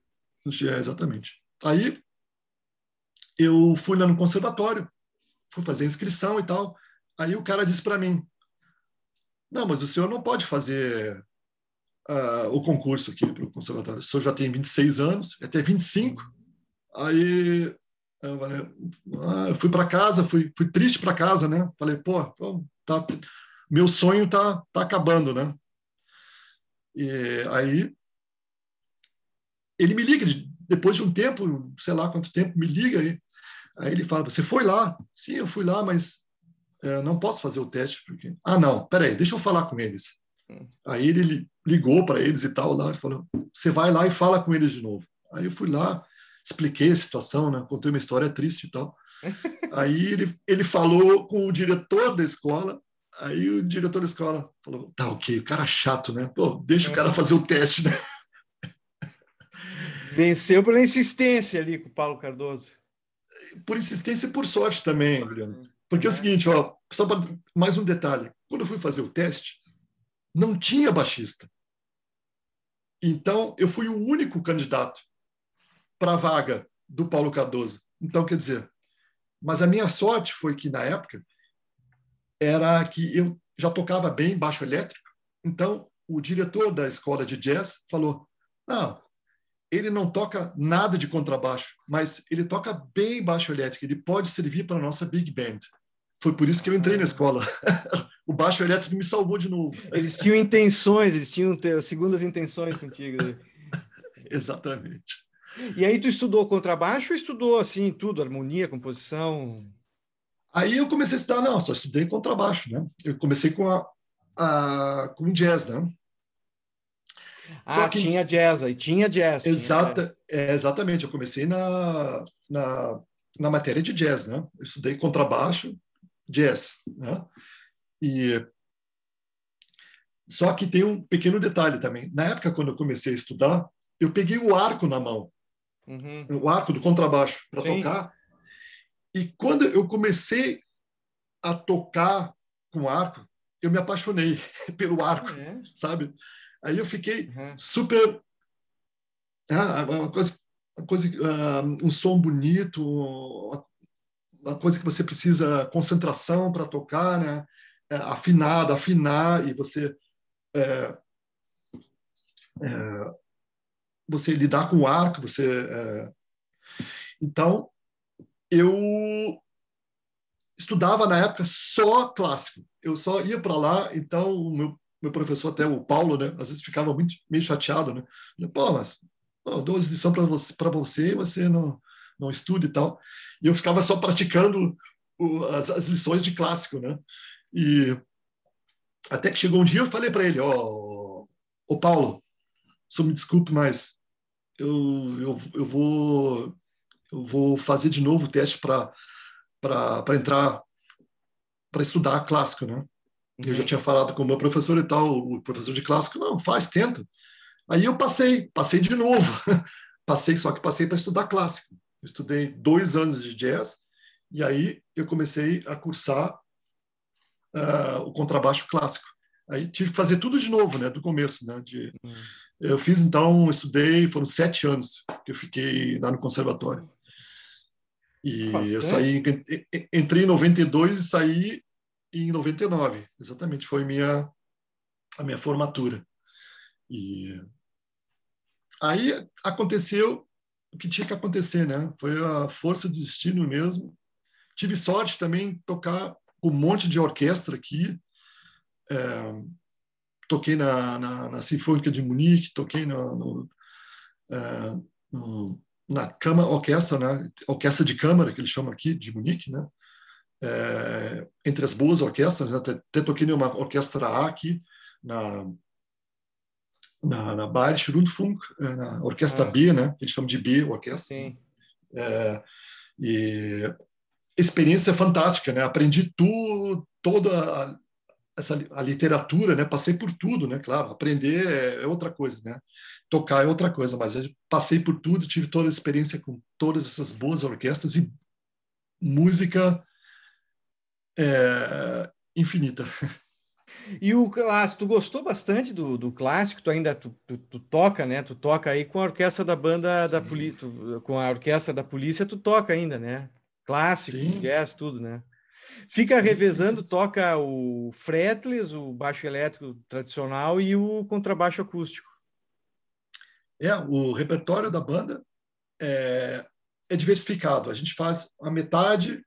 Não tinha, exatamente. Aí, eu fui lá no conservatório, fui fazer inscrição e tal. Aí o cara disse para mim, não, mas o senhor não pode fazer uh, o concurso aqui para o conservatório. O senhor já tem 26 anos, até 25. Uhum. Aí eu falei, ah, eu fui para casa, fui, fui triste para casa, né? Falei, pô, tá, meu sonho tá, tá acabando, né? E aí ele me liga depois de um tempo, sei lá quanto tempo, me liga aí. Aí ele fala: Você foi lá? Sim, eu fui lá, mas é, não posso fazer o teste. Porque... Ah, não, peraí, deixa eu falar com eles. Hum. Aí ele ligou para eles e tal lá. Ele falou: Você vai lá e fala com eles de novo. Aí eu fui lá, expliquei a situação, né? Contei uma história triste e tal. Aí ele, ele falou com o diretor da escola. Aí o diretor da escola falou: tá ok, o cara é chato, né? Pô, deixa o cara é. fazer o teste, né? Venceu pela insistência ali com o Paulo Cardoso. Por insistência e por sorte também, Adriano. Né? Porque é. é o seguinte, ó, só pra, mais um detalhe. Quando eu fui fazer o teste, não tinha baixista. Então, eu fui o único candidato para a vaga do Paulo Cardoso. Então, quer dizer, mas a minha sorte foi que, na época, era que eu já tocava bem baixo elétrico, então o diretor da escola de jazz falou: não, ele não toca nada de contrabaixo, mas ele toca bem baixo elétrico, ele pode servir para a nossa big band. Foi por isso que eu entrei na escola. o baixo elétrico me salvou de novo. Eles tinham intenções, eles tinham segundas intenções contigo. Né? Exatamente. E aí tu estudou contrabaixo ou estudou assim tudo, harmonia, composição? Aí eu comecei a estudar, não, só estudei contrabaixo, né? Eu comecei com a, a com jazz, né? Ah, que... tinha jazz aí, tinha jazz. Exata, tinha jazz. É, exatamente, eu comecei na, na, na matéria de jazz, né? Eu estudei contrabaixo, jazz, né? E só que tem um pequeno detalhe também. Na época quando eu comecei a estudar, eu peguei o arco na mão uhum. o arco do contrabaixo para tocar. E quando eu comecei a tocar com arco, eu me apaixonei pelo arco, é. sabe? Aí eu fiquei uhum. super. Ah, uma coisa, uma coisa uh, um som bonito, uma, uma coisa que você precisa concentração para tocar, né? É, afinar, e você. É, é você lidar com o arco, você. É... Então, eu estudava na época só clássico. Eu só ia para lá, então o meu, meu professor, até o Paulo, né, às vezes ficava muito meio chateado, né? Pô, mas pô, eu dou lição para você, e você, você não, não estuda e tal. E eu ficava só praticando o, as, as lições de clássico, né? E até que chegou um dia eu falei para ele, ó, oh, ô Paulo, só me desculpe, mas eu, eu, eu, vou, eu vou fazer de novo o teste para entrar, para estudar clássico, né? Uhum. Eu já uhum. tinha falado com o meu professor e tal, o professor de clássico, não, faz, tenta. Aí eu passei, passei de novo. passei, só que passei para estudar clássico. Eu estudei dois anos de jazz e aí eu comecei a cursar uh, o contrabaixo clássico. Aí tive que fazer tudo de novo, né, do começo, né, de, uhum. Eu fiz, então, estudei, foram sete anos que eu fiquei lá no conservatório. E Bastante. eu saí, entrei em 92 e saí em 99. Exatamente, foi minha, a minha formatura. E aí aconteceu o que tinha que acontecer, né? Foi a força do destino mesmo. Tive sorte também de tocar um monte de orquestra aqui. É, toquei na, na, na, Sinfônica de Munique, toquei no, no, é, no, na cama orquestra, né? orquestra de câmara que eles chamam aqui de Munique, né? É, entre as boas orquestras, né? até, até toquei uma orquestra A aqui na na, na Bayer Rundfunk, é, na orquestra ah, B, né? Eles chamam de B orquestra. Sim. É, e experiência fantástica, né? Aprendi tudo, toda essa a literatura, né? Passei por tudo, né? Claro, aprender é, é outra coisa, né? Tocar é outra coisa, mas passei por tudo, tive toda a experiência com todas essas boas orquestras e música é, infinita. E o clássico, tu gostou bastante do, do clássico, tu ainda tu, tu, tu, toca, né? Tu toca aí com a orquestra da banda Sim. da polícia, com a orquestra da polícia, tu toca ainda, né? Clássico, Sim. jazz, tudo, né? Fica revezando, toca o fretless, o baixo elétrico tradicional e o contrabaixo acústico. É, o repertório da banda é, é diversificado. A gente faz a metade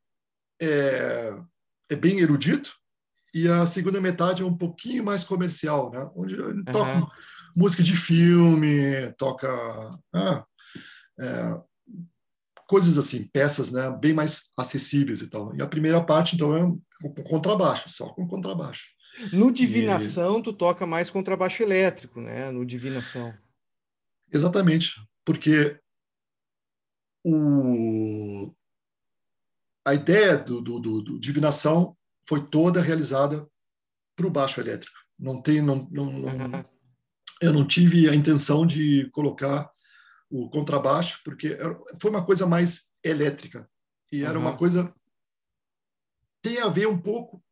é, é, bem erudito e a segunda metade é um pouquinho mais comercial, né? Onde toca uhum. música de filme, toca ah, é, coisas assim, peças né, bem mais acessíveis e tal. E a primeira parte, então, é com contrabaixo, só com contrabaixo. No Divinação, e... tu toca mais contrabaixo elétrico, né? No Divinação. Exatamente, porque o... a ideia do, do, do, do Divinação foi toda realizada para o baixo elétrico. Não tem, não, não, não... eu não tive a intenção de colocar o contrabaixo, porque foi uma coisa mais elétrica. E era uhum. uma coisa. Tem a ver um pouco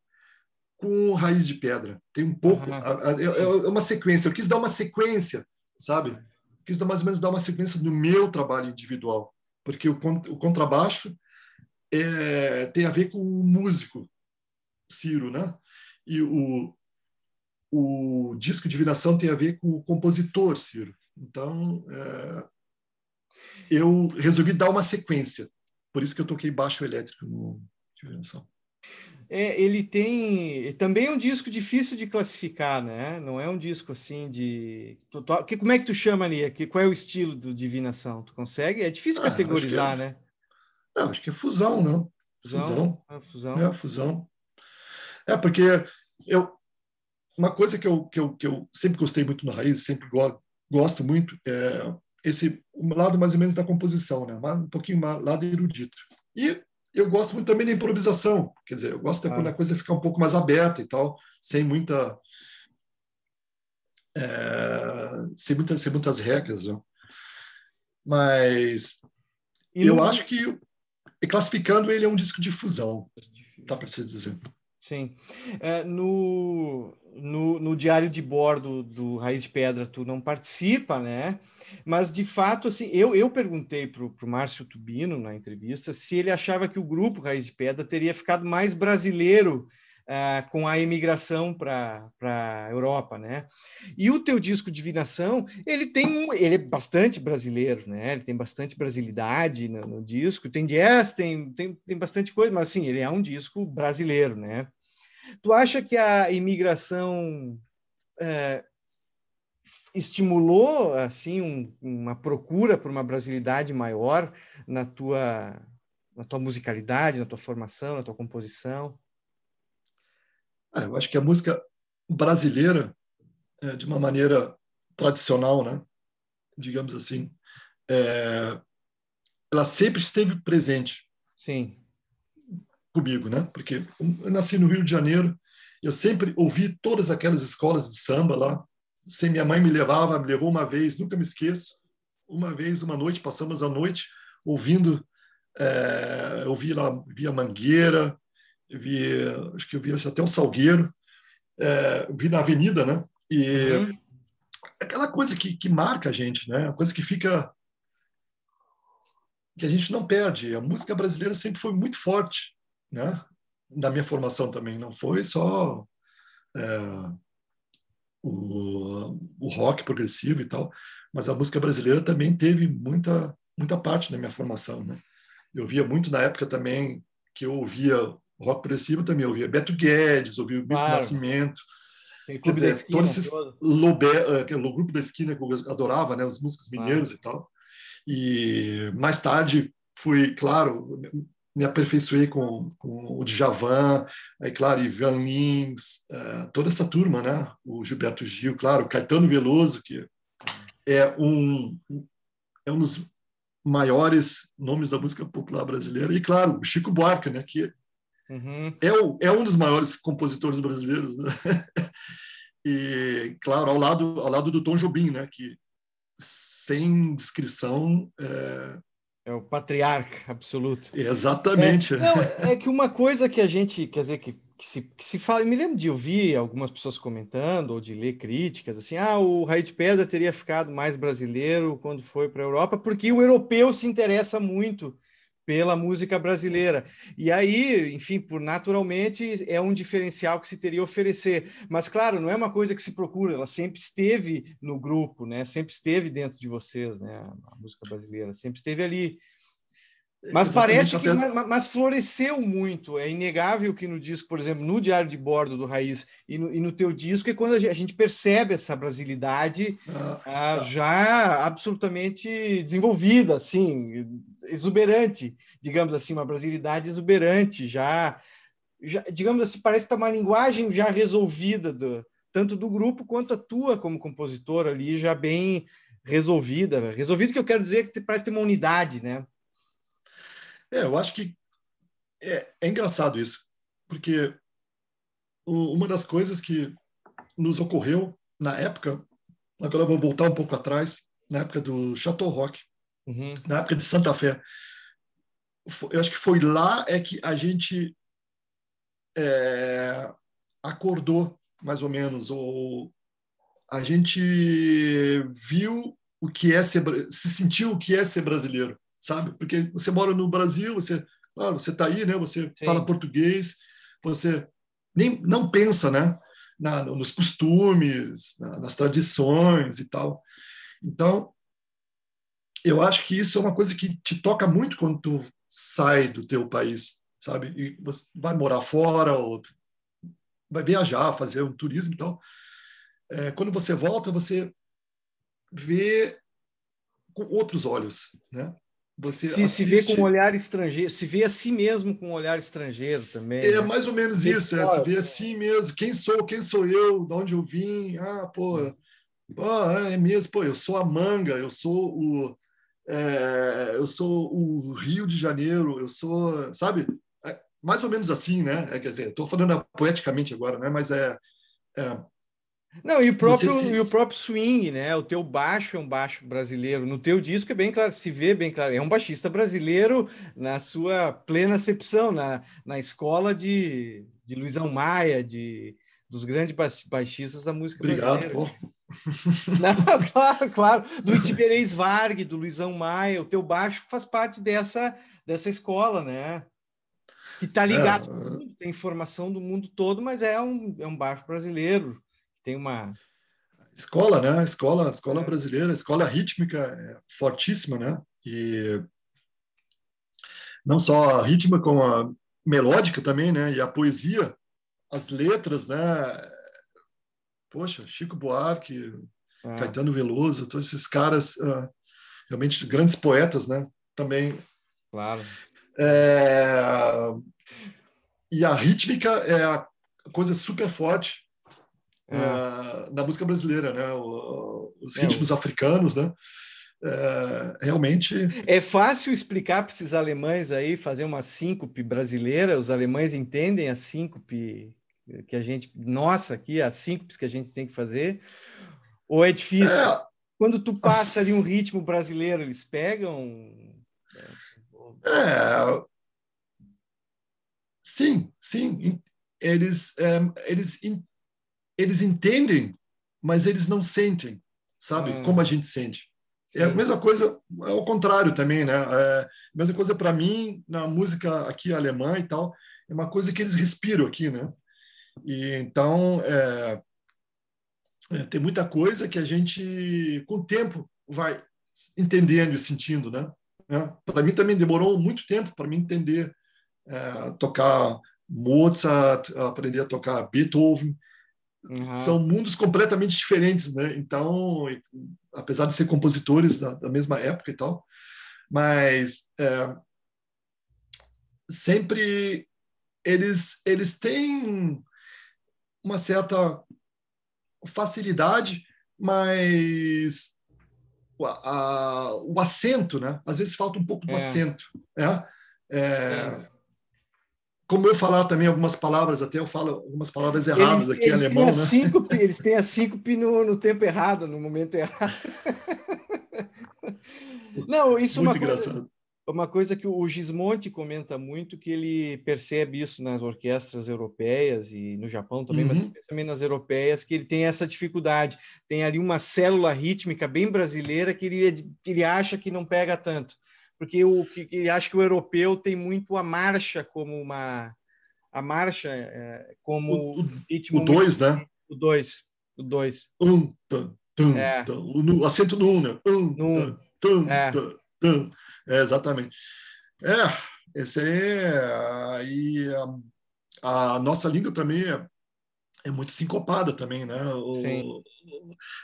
com Raiz de Pedra. Tem um pouco. Uhum. é, uma sequência. Eu quis dar uma sequência, sabe? Eu quis dar, mais ou menos dar uma sequência do meu trabalho individual. Porque o, o contrabaixo é, tem a ver com o músico Ciro, né? E o, o disco Divinação tem a ver com o compositor Ciro. Então, é, eu resolvi dar uma sequência. Por isso que eu toquei baixo elétrico no divinação É, ele tem também é um disco difícil de classificar, né? Não é um disco assim de que como é que tu chama ali? Que qual é o estilo do Divinação? Tu consegue? É difícil ah, categorizar, é... né? Não, acho que é fusão, não? Fusão. Fusão. É, fusão. É, fusão. é porque eu uma coisa que eu, que eu, que eu sempre gostei muito no Raiz, sempre go gosto muito é esse um lado mais ou menos da composição, né? um pouquinho mais, lado erudito. E eu gosto muito também da improvisação, quer dizer, eu gosto ah. quando a coisa fica um pouco mais aberta e tal, sem muita. É, sem, sem muitas regras. Né? Mas e eu não... É acho que, classificando ele, é um disco de fusão, tá para se dizer. Sim. É, no, no, no diário de bordo do Raiz de Pedra, tu não participa, né? Mas, de fato, assim, eu, eu perguntei para o Márcio Tubino, na entrevista, se ele achava que o grupo Raiz de Pedra teria ficado mais brasileiro Uh, com a imigração para a Europa, né? E o teu disco Divinação, ele tem ele é bastante brasileiro, né? Ele tem bastante brasilidade no, no disco, tem jazz, tem, tem, tem bastante coisa, mas assim, ele é um disco brasileiro, né? Tu acha que a imigração uh, estimulou assim um, uma procura por uma brasilidade maior na tua na tua musicalidade, na tua formação, na tua composição? É, eu acho que a música brasileira, é, de uma maneira tradicional, né, digamos assim, é, ela sempre esteve presente. Sim. Comigo, né? Porque eu nasci no Rio de Janeiro, eu sempre ouvi todas aquelas escolas de samba lá, se minha mãe me levava, me levou uma vez, nunca me esqueço. Uma vez, uma noite, passamos a noite ouvindo, é, eu vi lá, via Mangueira, vi, acho que eu vi até um Salgueiro, é, vi na Avenida, né? E uhum. aquela coisa que, que marca a gente, né? Uma coisa que fica que a gente não perde. A música brasileira sempre foi muito forte, né? Na minha formação também, não foi só é, o, o rock progressivo e tal, mas a música brasileira também teve muita muita parte na minha formação, né? Eu via muito na época também que eu ouvia rock progressivo também, eu ouvia Beto Guedes, ouvia claro. Nascimento, Sim, dizer, esquina, todos esses Lobé, eh, o grupo da esquina que eu adorava, né, os músicos mineiros claro. e tal. E mais tarde fui, claro, me aperfeiçoei com, com o Djavan, aí, claro, Ivan Lins, uh, toda essa turma, né? O Gilberto Gil, claro, Caetano Veloso, que é um, é um dos maiores nomes da música popular brasileira, e, claro, o Chico Buarque, né? Que uhum. é, o, é um dos maiores compositores brasileiros, né? e, claro, ao lado, ao lado do Tom Jobim, né? Que, sem descrição, é, é o patriarca absoluto. Exatamente. É, não, é que uma coisa que a gente, quer dizer, que, que, se, que se fala, me lembro de ouvir algumas pessoas comentando ou de ler críticas, assim, ah, o Raio de Pedra teria ficado mais brasileiro quando foi para a Europa, porque o europeu se interessa muito pela música brasileira. E aí, enfim, por naturalmente é um diferencial que se teria a oferecer. Mas claro, não é uma coisa que se procura, ela sempre esteve no grupo, né? Sempre esteve dentro de vocês, né? A música brasileira sempre esteve ali. Mas parece que é mas, mas, floresceu muito. É inegável que no disco, por exemplo, no Diário de Bordo do Raiz e no, e no teu disco, é quando a gente, a gente percebe essa brasilidade ah, ah, tá. já absolutamente desenvolvida, assim, exuberante, digamos assim, uma brasilidade exuberante, já, já digamos assim, parece que tá uma linguagem já resolvida, do, tanto do grupo quanto a tua como compositora ali, já bem resolvida. Resolvido que eu quero dizer que parece ter uma unidade, né? É, eu acho que é, é engraçado isso, porque uma das coisas que nos ocorreu na época, agora eu vou voltar um pouco atrás, na época do Chateau Rock, uhum. na época de Santa Fé, eu acho que foi lá é que a gente é, acordou, mais ou menos, ou a gente viu o que é ser, se sentiu o que é ser brasileiro sabe? Porque você mora no Brasil, você, claro, você está aí, né? Você Sim. fala português, você nem não pensa, né? Na, nos costumes, na, nas tradições e tal. Então, eu acho que isso é uma coisa que te toca muito quando tu sai do teu país, sabe? E você vai morar fora ou vai viajar, fazer um turismo e tal. É, quando você volta, você vê com outros olhos, né? Você se, assiste... se vê com um olhar estrangeiro, se vê a si mesmo com um olhar estrangeiro também. É né? mais ou menos isso, é, se vê a si mesmo, quem sou, quem sou eu, de onde eu vim, ah, pô, é. pô ah, é mesmo, pô, eu sou a manga, eu sou o, é, eu sou o Rio de Janeiro, eu sou, sabe? É mais ou menos assim, né? É, quer dizer, estou falando poeticamente agora, né? Mas é, é não, e o próprio, se... e o próprio swing, né? O teu baixo é um baixo brasileiro. No teu disco é bem claro, se vê bem claro. É um baixista brasileiro na sua plena acepção, na, na escola de, de Luizão Maia, de, dos grandes baixistas da música Obrigado, brasileira. Pô. claro, claro. Do Itiberês Varg, do Luizão Maia, o teu baixo faz parte dessa, dessa escola, né? Que tá é, ligado, é, tem formação do mundo todo, mas é um, é um baixo brasileiro tem uma escola, né? Escola, escola é. brasileira, escola rítmica é fortíssima, né? E não só a rítmica como a melódica também, né? E a poesia, as letras, né? Poxa, Chico Buarque, é. Caetano Veloso, todos esses caras uh, realmente grandes poetas, né? Também. Claro. É... E a rítmica é a coisa super forte é. É, na música brasileira, né? O, os é, ritmos africanos, né? É, realmente. É fácil explicar para esses alemães aí fazer uma síncope brasileira. Os alemães entendem a síncope que a gente, nossa, aqui a síncope que a gente tem que fazer. Ou é difícil? É. Quando tu passa ali um ritmo brasileiro, eles pegam. É, sim, sim. Eles, é, eles eles entendem, mas eles não sentem, sabe? Hum. Como a gente sente. Sim. É a mesma coisa, é o contrário também, né? É, mesma coisa para mim na música aqui alemã e tal, é uma coisa que eles respiram aqui, né? E então é, é, tem muita coisa que a gente com o tempo vai entendendo e sentindo, né? É, para mim também demorou muito tempo para me entender é, tocar Mozart, aprender a tocar Beethoven, Uhum. São mundos completamente diferentes, né? Então, apesar de ser compositores da, da mesma época e tal, mas é, sempre eles eles têm uma certa facilidade, mas a, o acento, né? Às vezes falta um pouco do é. acento, né? É, é. é como eu falar também algumas palavras, até eu falo algumas palavras erradas eles, aqui eles em alemão. Têm né? síncope, eles têm a síncope no, no tempo errado, no momento errado. Não, isso é uma engraçado. coisa, é uma coisa que o Gismonte comenta muito, que ele percebe isso nas orquestras europeias e no Japão também, uhum. mas especialmente nas europeias, que ele tem essa dificuldade. Tem ali uma célula rítmica bem brasileira que ele, ele acha que não pega tanto porque o que ele acha que o europeu tem muito a marcha como uma a marcha é, como o, ritmo o né? O dois o dois Um, tum, tum, é. o acento no um, né? Um, no, tum, é. é, exatamente. É, esse aí é, aí a, a nossa língua também é é muito sincopada também, né? O,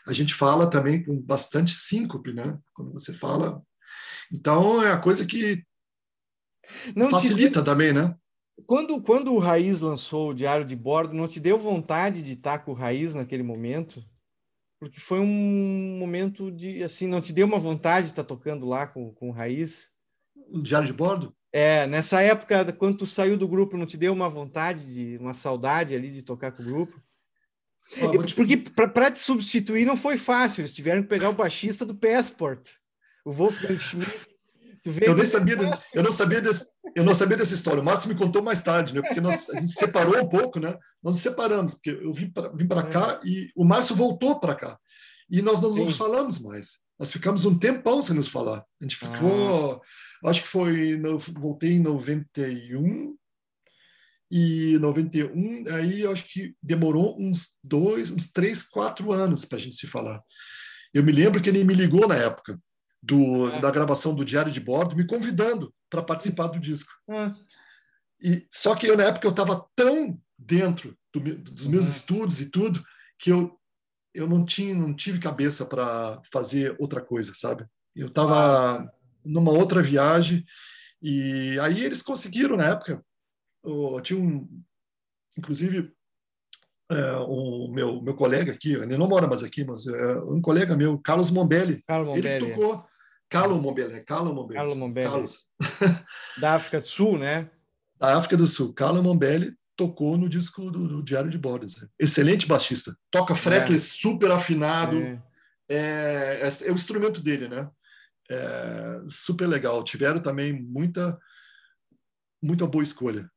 a gente fala também com bastante síncope, né? Quando você fala, então é a coisa que não facilita te... também, né? Quando, quando o Raiz lançou o Diário de Bordo, não te deu vontade de estar com o Raiz naquele momento? Porque foi um momento de, assim, não te deu uma vontade de estar tocando lá com, com o Raiz? O Diário de Bordo? É, nessa época, quando tu saiu do grupo, não te deu uma vontade, de, uma saudade ali de tocar com o grupo? Ah, te... Porque para te substituir não foi fácil, eles tiveram que pegar o baixista do Passport o Wolfgang Schmidt. Tu vê eu nem sabia, desse, eu não sabia desse, eu não sabia dessa história. O Márcio me contou mais tarde, né? Porque nós a gente separou um pouco, né? Nós nos separamos, porque eu vim para vim é. cá e o Márcio voltou para cá. E nós não nos falamos mais. Nós ficamos um tempão sem nos falar. A gente ficou, ah. acho que foi, voltei em 91 e 91, aí acho que demorou uns dois, uns três, quatro anos para a gente se falar. Eu me lembro que ele me ligou na época do, é. da gravação do Diário de Bordo, me convidando para participar do disco. É. E só que eu, na época eu estava tão dentro do, dos meus é. estudos e tudo que eu eu não tinha não tive cabeça para fazer outra coisa, sabe? Eu estava ah. numa outra viagem e aí eles conseguiram na época. Eu, tinha um, inclusive é, o meu, meu colega aqui, ele não mora mais aqui, mas é, um colega meu, Carlos Mombelli, Carlos Mombelli ele tocou Carlo Mombele, né? Carlo Mombele. Carlo Carlos. Da África do Sul, né? Da África do Sul. Carlo Mombele tocou no disco do, do Diário de Bordes. Né? Excelente baixista. Toca é. fretless é. super afinado. É. É, é, é, o instrumento dele, né? É, super legal. Tiveram também muita, muita boa escolha.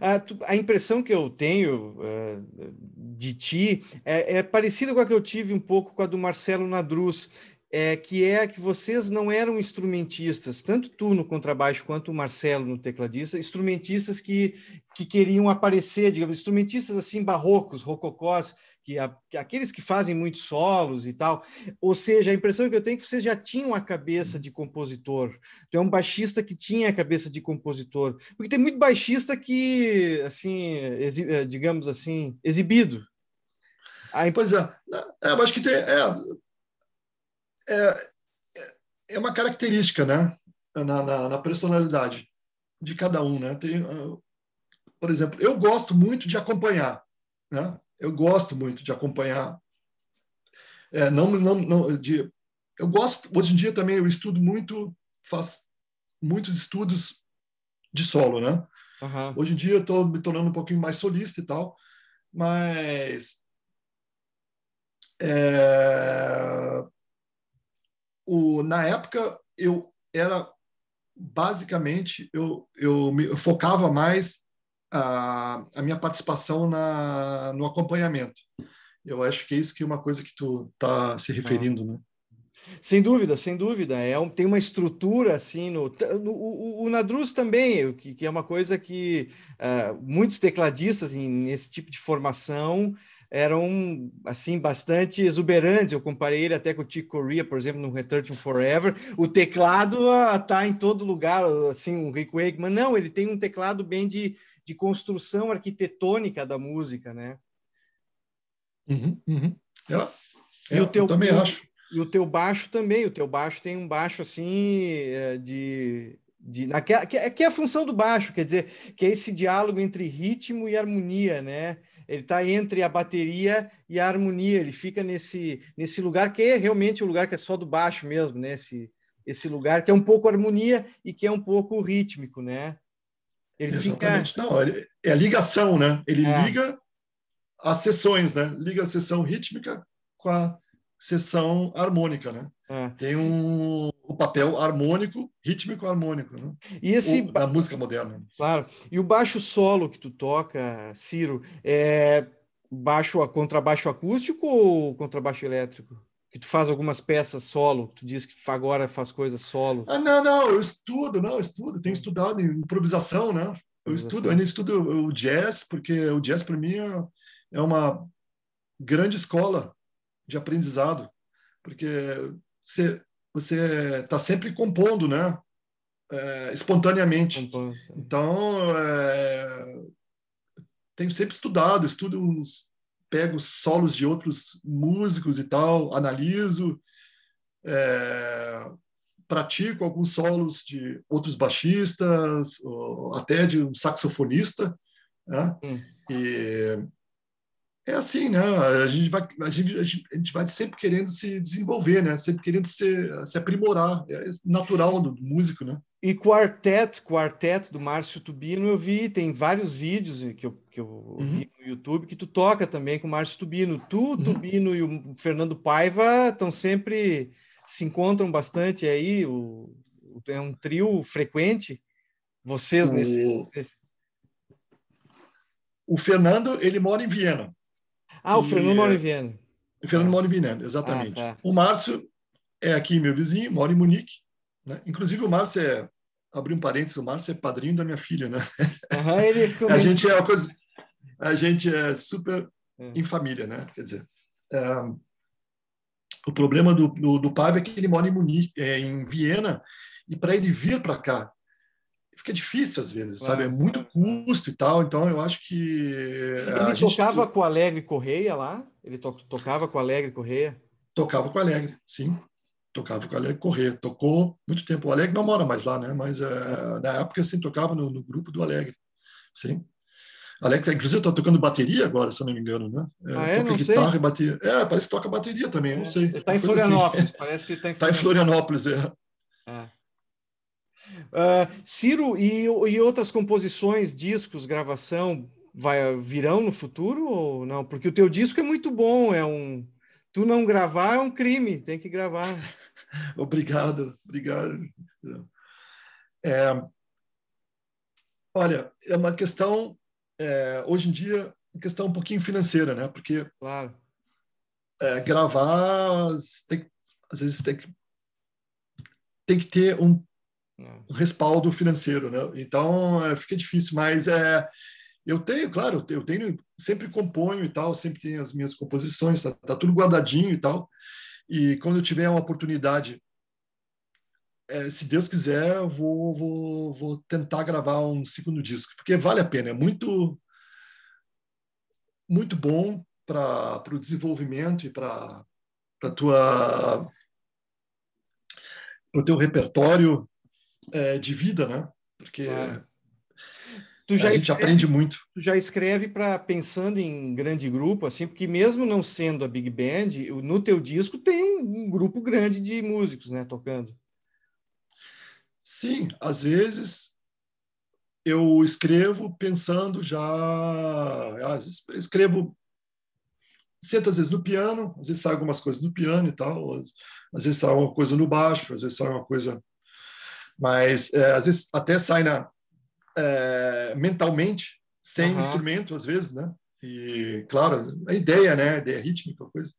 A, a, impressão que eu tenho uh, de ti é, é parecida com a que eu tive um pouco com a do Marcelo Nadruz é, que é que vocês não eram instrumentistas, tanto tu no contrabaixo quanto o Marcelo no tecladista, instrumentistas que, que queriam aparecer, digamos, instrumentistas assim barrocos, rococós, que a, aqueles que fazem muitos solos e tal. Ou seja, a impressão que eu tenho é que vocês já tinham a cabeça de compositor. Tu então, é um baixista que tinha a cabeça de compositor, porque tem muito baixista que assim, eh, digamos assim, exibido. A Pois é, é acho que tem, é, é, é, é uma característica, né? Na, na, na, personalidade de cada um, né? Tem, ah, por exemplo, eu gosto muito de acompanhar, né? Eu gosto muito de acompanhar. É, não, não, não, de, eu gosto. Hoje em dia também eu estudo muito, faço muitos estudos de solo, né? Uhum. Hoje em dia eu estou me tornando um pouquinho mais solista e tal, mas é, o, na época, eu era basicamente, eu, eu, me, eu focava mais a, a minha participação na, no acompanhamento. Eu acho que é isso que é uma coisa que tu está se referindo, né? Sem dúvida, sem dúvida. É um, tem uma estrutura assim no. no o, o Nadruz também, que, que é uma coisa que uh, muitos tecladistas em, nesse tipo de formação eram assim bastante exuberantes. Eu comparei ele até com o Tico Corea, por exemplo, no Return to Forever. O teclado está em todo lugar, assim, o um Rick Wakeman. Não, ele tem um teclado bem de, de construção arquitetônica da música, né? Uhum, uhum. Eu, e o teu, eu também o, acho. E o teu baixo também. O teu baixo tem um baixo, assim, é, de... De, naquela, que, é, que é a função do baixo, quer dizer, que é esse diálogo entre ritmo e harmonia, né? Ele está entre a bateria e a harmonia, ele fica nesse, nesse lugar que é realmente o lugar que é só do baixo mesmo, né? Esse, esse lugar que é um pouco harmonia e que é um pouco rítmico, né? Ele Exatamente. fica. Não, é a ligação, né? Ele é. liga as sessões, né? Liga a sessão rítmica com a sessão harmônica, né? É. Tem um, um papel harmônico, rítmico harmônico, né? E esse o, da música moderna. Claro. E o baixo solo que tu toca, Ciro, é baixo contrabaixo acústico ou contrabaixo elétrico? Que tu faz algumas peças solo, tu diz que agora faz coisas solo. Ah, não, não, eu estudo, não, eu estudo, tenho estudado improvisação, né? Eu estudo, eu ainda estudo o jazz, porque o jazz para mim é, é uma grande escola de aprendizado, porque você você está sempre compondo, né? É, espontaneamente. Então, então é, tenho sempre estudado, estudo uns, pego solos de outros músicos e tal, analiso, é, pratico alguns solos de outros baixistas, até de um saxofonista, né? Hum. E é assim, né? A gente vai, a gente, a gente vai sempre querendo se desenvolver, né? Sempre querendo se, se aprimorar, é natural do, do músico, né? E quarteto, quarteto do Márcio Tubino, eu vi, tem vários vídeos que eu, que eu uhum. vi no YouTube que tu toca também com o Márcio Tubino. Tu, uhum. Tubino e o Fernando Paiva estão sempre se encontram bastante aí, o, é um trio frequente. Vocês o... nesse... O Fernando, ele mora em Viena. Ah, o Fernando e, é Viena. O Fernando ah. Moriviano, ah, exatamente. Ah, tá. O Márcio é aqui meu vizinho, mora em Munique. Né? Inclusive, o Márcio é. Abri um parênteses, o Márcio é padrinho da minha filha, né? Uhum, ele é a gente é uma coisa. A gente é super é. em família, né? Quer dizer. o problema do, do, do é que ele mora em Munique, é, em Viena, e para ele vir para cá fica difícil às vezes, claro. sabe? É muito custo e tal. Então eu acho que. Eh, ele tocava com o Alegre Correia lá? Ele to tocava com o Alegre Correia? Tocava com o Alegre, sim. Tocava com o Alegre Correia. Tocou muito tempo. O Alegre não mora mais lá, né? Mas é, na época sim tocava no, no grupo do Alegre, sim. Alex, inclusive, está tocando bateria agora, se eu não me engano, né? Eh, ah, é? Toca não guitarra sei. e bateria. É, parece que toca bateria também, é. não sei. está assim. tá tá em Florianópolis, assim. parece que está em Florianópolis. Está em Florianópolis, é. é. Uh, Ciro, e, e outras composições, discos, gravação, vai, virão no futuro ou não? Porque o teu disco é muito bom, é um... Tu não gravar é um crime, tem que gravar. obrigado, obrigado. É, olha, é uma questão, é, hoje em dia, uma questão um pouquinho financeira, né? Porque claro. É, gravar, tem, às vezes tem que, tem que ter um um é. respaldo financeiro, né? Então é, fica difícil, mas é, eu tenho, claro, eu tenho, sempre componho e tal, sempre tenho as minhas composições, tá, tá tudo guardadinho e tal. E quando eu tiver uma oportunidade, é, se Deus quiser, eu vou, vou, vou tentar gravar um segundo disco, porque vale a pena, é muito, muito bom para o desenvolvimento e para a tua para o teu repertório é, de vida, né? Porque claro. tu já a escreve, gente aprende muito. Tu já escreve para pensando em grande grupo, assim, porque mesmo não sendo a big band, no teu disco tem um grupo grande de músicos, né, tocando. Sim, às vezes eu escrevo pensando já, às vezes escrevo sento às vezes no piano, às vezes sai algumas coisas no piano e tal, às, vezes sai uma coisa no baixo, às vezes sai uma coisa mas é, às vezes até sai na, é, mentalmente, sem uhum. instrumento, às vezes, né? E, claro, a ideia, né? A ideia rítmica, coisa.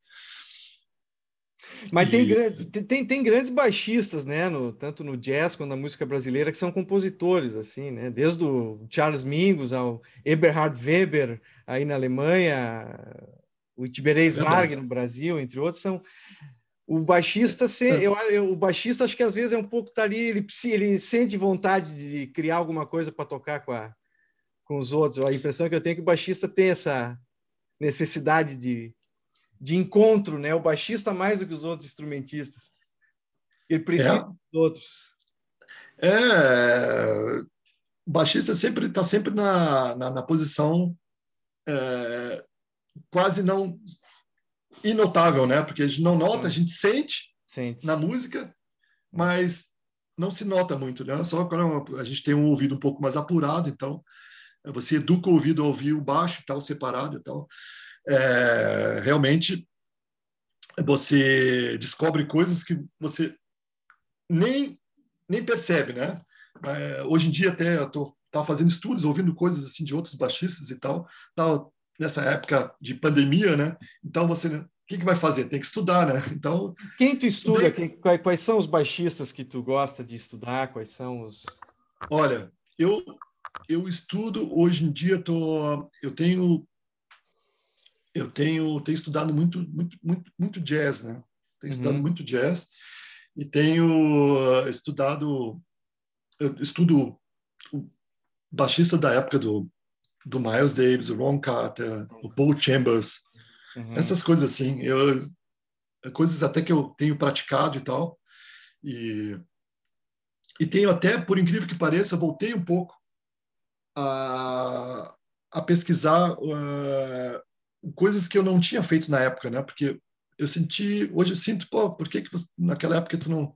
Mas e... tem, tem, tem grandes baixistas, né? No, tanto no jazz quanto na música brasileira, que são compositores, assim, né? Desde o Charles Mingus ao Eberhard Weber, aí na Alemanha, o Tiberês é no Brasil, entre outros, são o baixista, se, é. eu, eu, o baixista acho que às vezes é um pouco tá ali, ele, ele sente vontade de criar alguma coisa para tocar com, a, com os outros. A impressão que eu tenho é que o baixista tem essa necessidade de, de encontro, né? O baixista mais do que os outros instrumentistas. Ele precisa é. dos outros. É, o baixista sempre está sempre na, na, na posição é, quase não e notável, né? Porque a gente não nota, a gente sente, sente. na música, mas não se nota muito, né? Só quando é a gente tem um ouvido um pouco mais apurado, então eh, você educa o ouvido a ouvir o baixo e tal, separado e tal. É, realmente você descobre coisas que você nem, nem percebe, né? É, hoje em dia até eu tô, tava tá fazendo estudos, ouvindo coisas assim de outros baixistas e tal, tava tá nessa época de pandemia, né? Então você o que, que vai fazer? Tem que estudar, né? Então quem tu estuda? Quem, quais são os baixistas que tu gosta de estudar? Quais são os? Olha, eu eu estudo hoje em dia. Tô, eu tenho eu tenho tenho estudado muito muito muito, muito jazz, né? Tenho uhum. estudado muito jazz e tenho eh, estudado eu estudo o baixista da época do do Miles Davis, o Ron Carter, o Paul Chambers, uhum. essas coisas assim. Eu, é coisas até que eu tenho praticado e tal. E, e tenho até, por incrível que pareça, voltei um pouco a, a pesquisar uh, coisas que eu não tinha feito na época, né? Porque eu senti, hoje eu sinto, pô, por que, que você, naquela época tu não,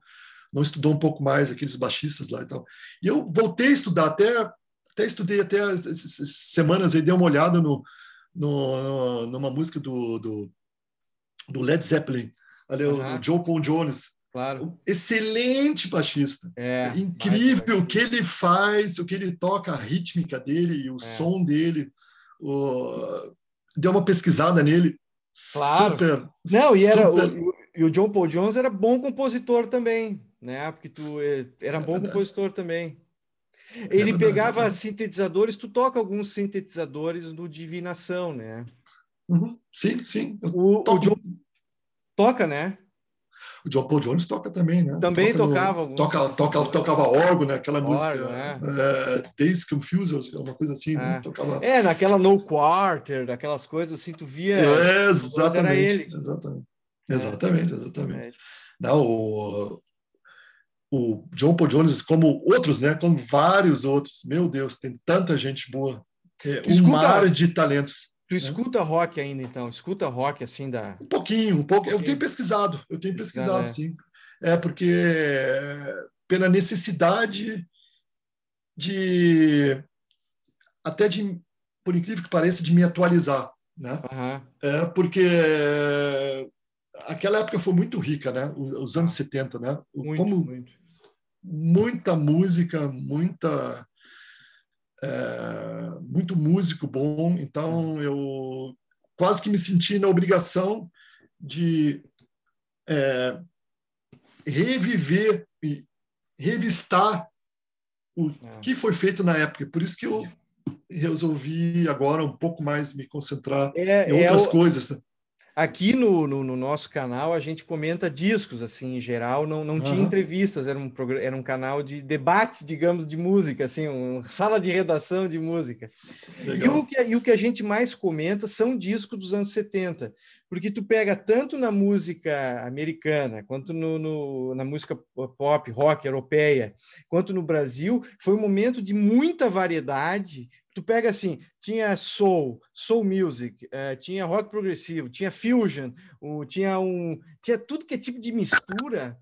não estudou um pouco mais aqueles baixistas lá e tal? E eu voltei a estudar até até estudei até as, semanas e dei uma olhada no, no, numa música do, do, do Led Zeppelin, ali, uhum. o Joe Paul Jones. Claro. excelente baixista. É, incrível o que ele faz, o que ele toca, a rítmica dele e o é. som dele. O... Deu uma pesquisada nele. Claro. Super, Não, e era super... o, e o John Paul Jones era bom compositor também, né? Porque tu eh, era bom é, é, compositor também. É ele pegava é sintetizadores, tu toca alguns sintetizadores no Divinação, né? Uhum. Sim, sim. O, o, John toca, né? O John Paul Jones toca também, né? Também toca tocava. No, alguns... toca, toca, tocava órgão, né? Aquela órgão, música né? É, Days Confusers, alguma coisa assim. Né? É. Né? Tocava... é, naquela No Quarter, daquelas coisas assim, tu via. É, é. exatamente, exatamente. Exatamente, exatamente. Não, o, o John Paul Jones, como outros, né? Como vários outros. Meu Deus, tem tanta gente boa. É, um escuta, mar de talentos. Tu né? escuta rock ainda, então? Escuta rock, assim, da... Um pouquinho, um pouco. Um eu tenho pesquisado, eu tenho pesquisado, é. sim. É, porque pela necessidade de... Até de, por incrível que pareça, de me atualizar, né? Uhum. É, porque aquela época foi muito rica, né? Os anos 70, né? Muito, como, muito muita música, muita é, muito músico bom. Então eu quase que me senti na obrigação de é, reviver e revistar o é. que foi feito na época. Por isso que eu resolvi agora um pouco mais me concentrar é, em outras é o... coisas. Né? Aqui no, no, no, nosso canal a gente comenta discos, assim, em geral, não, não uhum. tinha entrevistas, era um, era um canal de debates, digamos, de música, assim, uma sala de redação de música. E o, que, e o que a gente mais comenta são discos dos anos 70, porque tu pega tanto na música americana, quanto no, no na música pop, rock, europeia, quanto no Brasil, foi um momento de muita variedade tu pega assim, tinha soul, soul music, eh, tinha rock progressivo, tinha fusion, o, tinha um, tinha tudo que é tipo de mistura.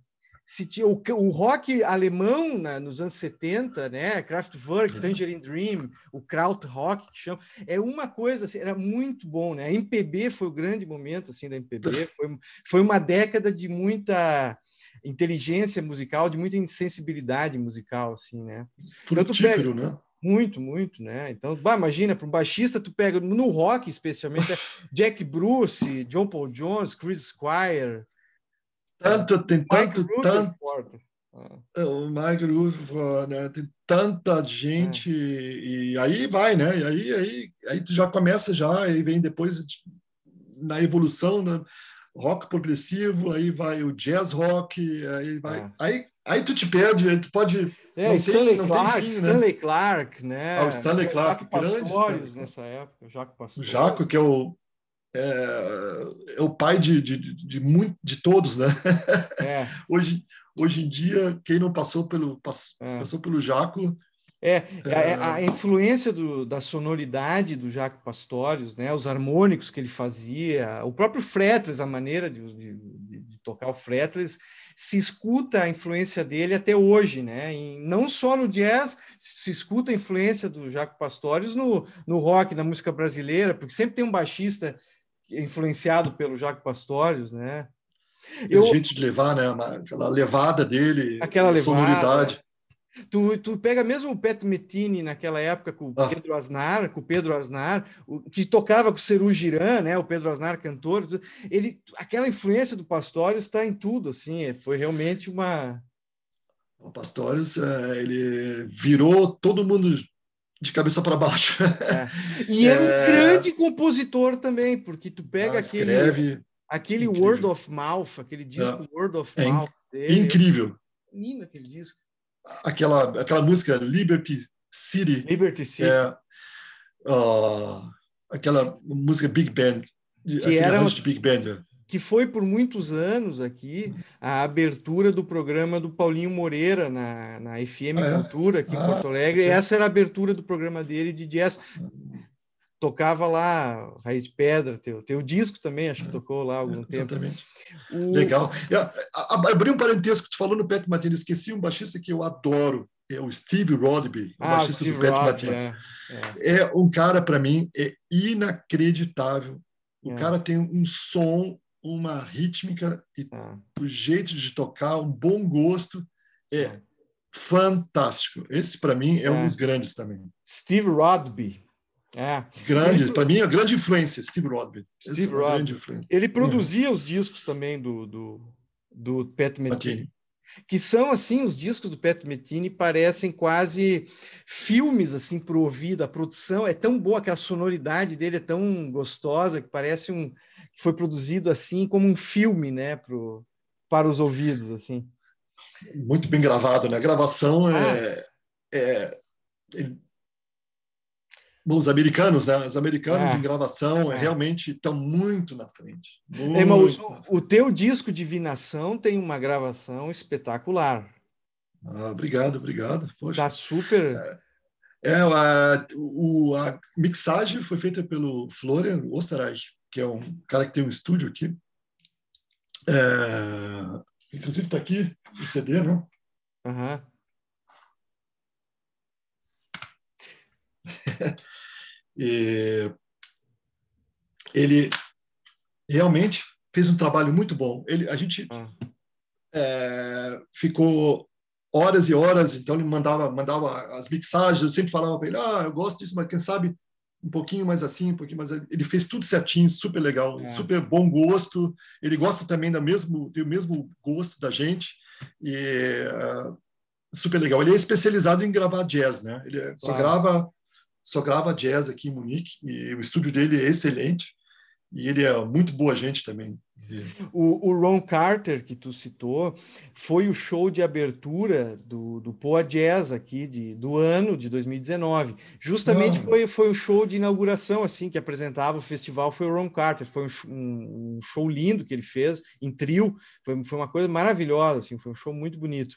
Se tinha o, o rock alemão na, né, nos anos 70, né, Kraftwerk, uhum. Tangerine Dream, o Krautrock que chama, é uma coisa assim, era muito bom, né? A MPB foi o grande momento assim da MPB, foi, foi uma década de muita inteligência musical, de muita insensibilidade musical assim, né? Então, Frutífero, então, pega, né? Muito, muito, né? Então, bah, imagina, para um baixista, tu pega no rock, especialmente, é Jack Bruce, John Paul Jones, Chris Squire. Tanto, tem tanto, Mike tanto. ah. O Mike Rutherford, né? Tem tanta gente, e aí vai, né? E aí, aí, aí tu já começa já, e vem depois na evolução, né? rock progressivo, aí vai o jazz rock, aí vai. Aí Aí tu te perde, tu pode. É, não Stanley tem, não Clark, tem fim, né? Stanley né? Clark, né? Ah, o Stanley Clark, o grande Stanley. nessa época, o Jaco Pastorius. O Jaco, que é o, é, é o pai de, de, de, de, de todos, né? É. hoje, hoje em dia, quem não passou pelo, é. passou pelo Jaco. É, é, é, a, a influência do, da sonoridade do Jaco Pastorius, né? os harmônicos que ele fazia, o próprio Fretless, a maneira de, de tocar o Fretless, se escuta a influência dele até hoje, né? E não só no jazz, se escuta a influência do Jaco Pastores no, no rock, na música brasileira, porque sempre tem um baixista influenciado pelo Jaco Pastores, né? Eu... E a levar, né? Aquela levada dele, aquela levada, sonoridade. Tu, tu pega mesmo o Pet Metini naquela época com o ah. Pedro Aznar, com o Pedro Aznar, o, que tocava com o Seru Giran, né? O Pedro Aznar, cantor. Ele, aquela influência do Pastorius está em tudo, assim. É, foi realmente uma... O Pastórios, é, ele virou todo mundo de cabeça para baixo. É. E é... era um é. grande compositor também, porque tu pega ah, aquele... Escreve... Aquele incrível. Word of Mouth, aquele disco é. Word of Mouth dele. Incrível. Lindo aquele disco aquela, aquela música Liberty City. Liberty é, City. É, uh, aquela música Big Band. Que era de Big Band. Que foi por muitos anos aqui a abertura do programa do Paulinho Moreira na, na FM ah, é? Cultura, aqui ah, em Porto Alegre. É. Essa era a abertura do programa dele de jazz. Tocava lá Raiz de Pedra, teu, teu disco também, acho que tocou lá algum tempo. Exatamente. O... Legal. Ah, Abri um parentesco, tu falou no Pat Martini, esqueci um baixista que eu adoro, é o Steve Rodby, o ah, baixista Steve do Pat Martini. É, é. é, um cara, para mim, é inacreditável. O é. cara tem um som, uma rítmica, e é. o jeito de tocar, um bom gosto. É, é. fantástico. Esse, para mim, é, um é. dos grandes também. Steve Rodby. É. Grande, para mim, é a grande influência, Steve Rodman. É Steve Rodman. grande influência. Ele produzia é. os discos também do, do, do Pat Que são, assim, os discos do Pat Metini parecem quase filmes, assim, para o ouvido. A produção é tão boa, aquela sonoridade dele é tão gostosa, que parece um... que foi produzido, assim, como um filme, né, pro, para os ouvidos, assim. Muito bem gravado, né? A gravação ah. é... é ele Bom, os americanos, né? Os americanos é. em gravação é. é. realmente estão muito na frente. Muito na o, frente. o, teu disco Divinação tem uma gravação espetacular. Ah, obrigado, obrigado. Poxa. Tá super. É, é a, o, a mixagem foi feita pelo Florian Osterreich, que é um cara que tem um estúdio aqui. É, inclusive está aqui o CD, não? Né? Aham. Uhum. ele realmente fez um trabalho muito bom. Ele, a gente ah. é, ficou horas e horas, então ele mandava mandava as mixagens, eu sempre falava para ele, ah, eu gosto disso, mas quem sabe um pouquinho mais assim, um pouquinho mais ele fez tudo certinho, super legal, é. super bom gosto. Ele gosta também da mesmo do mesmo gosto da gente e uh, super legal. Ele é especializado em gravar jazz, né? Ele é, claro. só grava só grava jazz aqui em Munique e o estúdio dele é excelente e ele é muito boa gente também. O, o, Ron Carter, que tu citou, foi o show de abertura do, do Poa Jazz aqui de, do ano de 2019. Justamente ah. foi, foi o show de inauguração, assim, que apresentava o festival, foi o Ron Carter. Foi um, um, um show lindo que ele fez, em trio. Foi, foi uma coisa maravilhosa, assim, foi um show muito bonito.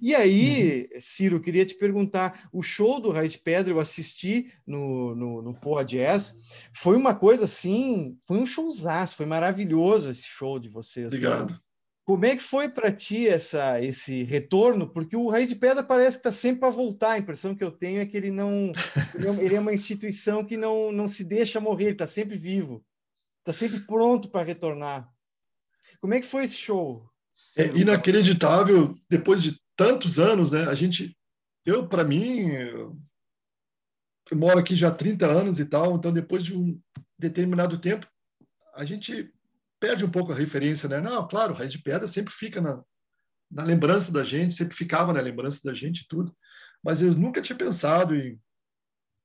E aí, uhum. Ciro, eu queria te perguntar, o show do Raiz Pedra, eu assisti no, no, no Poa Jazz, foi uma coisa assim, foi um showzaço, foi maravilhoso esse show de vocês. Assim. Obrigado. Cara. Como é que foi para ti essa, esse retorno? Porque o Rei de Pedra parece que está sempre para voltar. A impressão que eu tenho é que ele não. É ele é uma instituição que não, não se deixa morrer, está sempre vivo, está sempre pronto para retornar. Como é que foi esse show? É inacreditável, depois de tantos anos, né? A gente. Eu, para mim, eu, eu moro aqui já há 30 anos e tal, então depois de um determinado tempo, a gente perde um pouco a referência, né? Não, claro, Raiz de Pedra sempre fica na, na lembrança da gente, sempre ficava na lembrança da gente e tudo, mas eu nunca tinha pensado em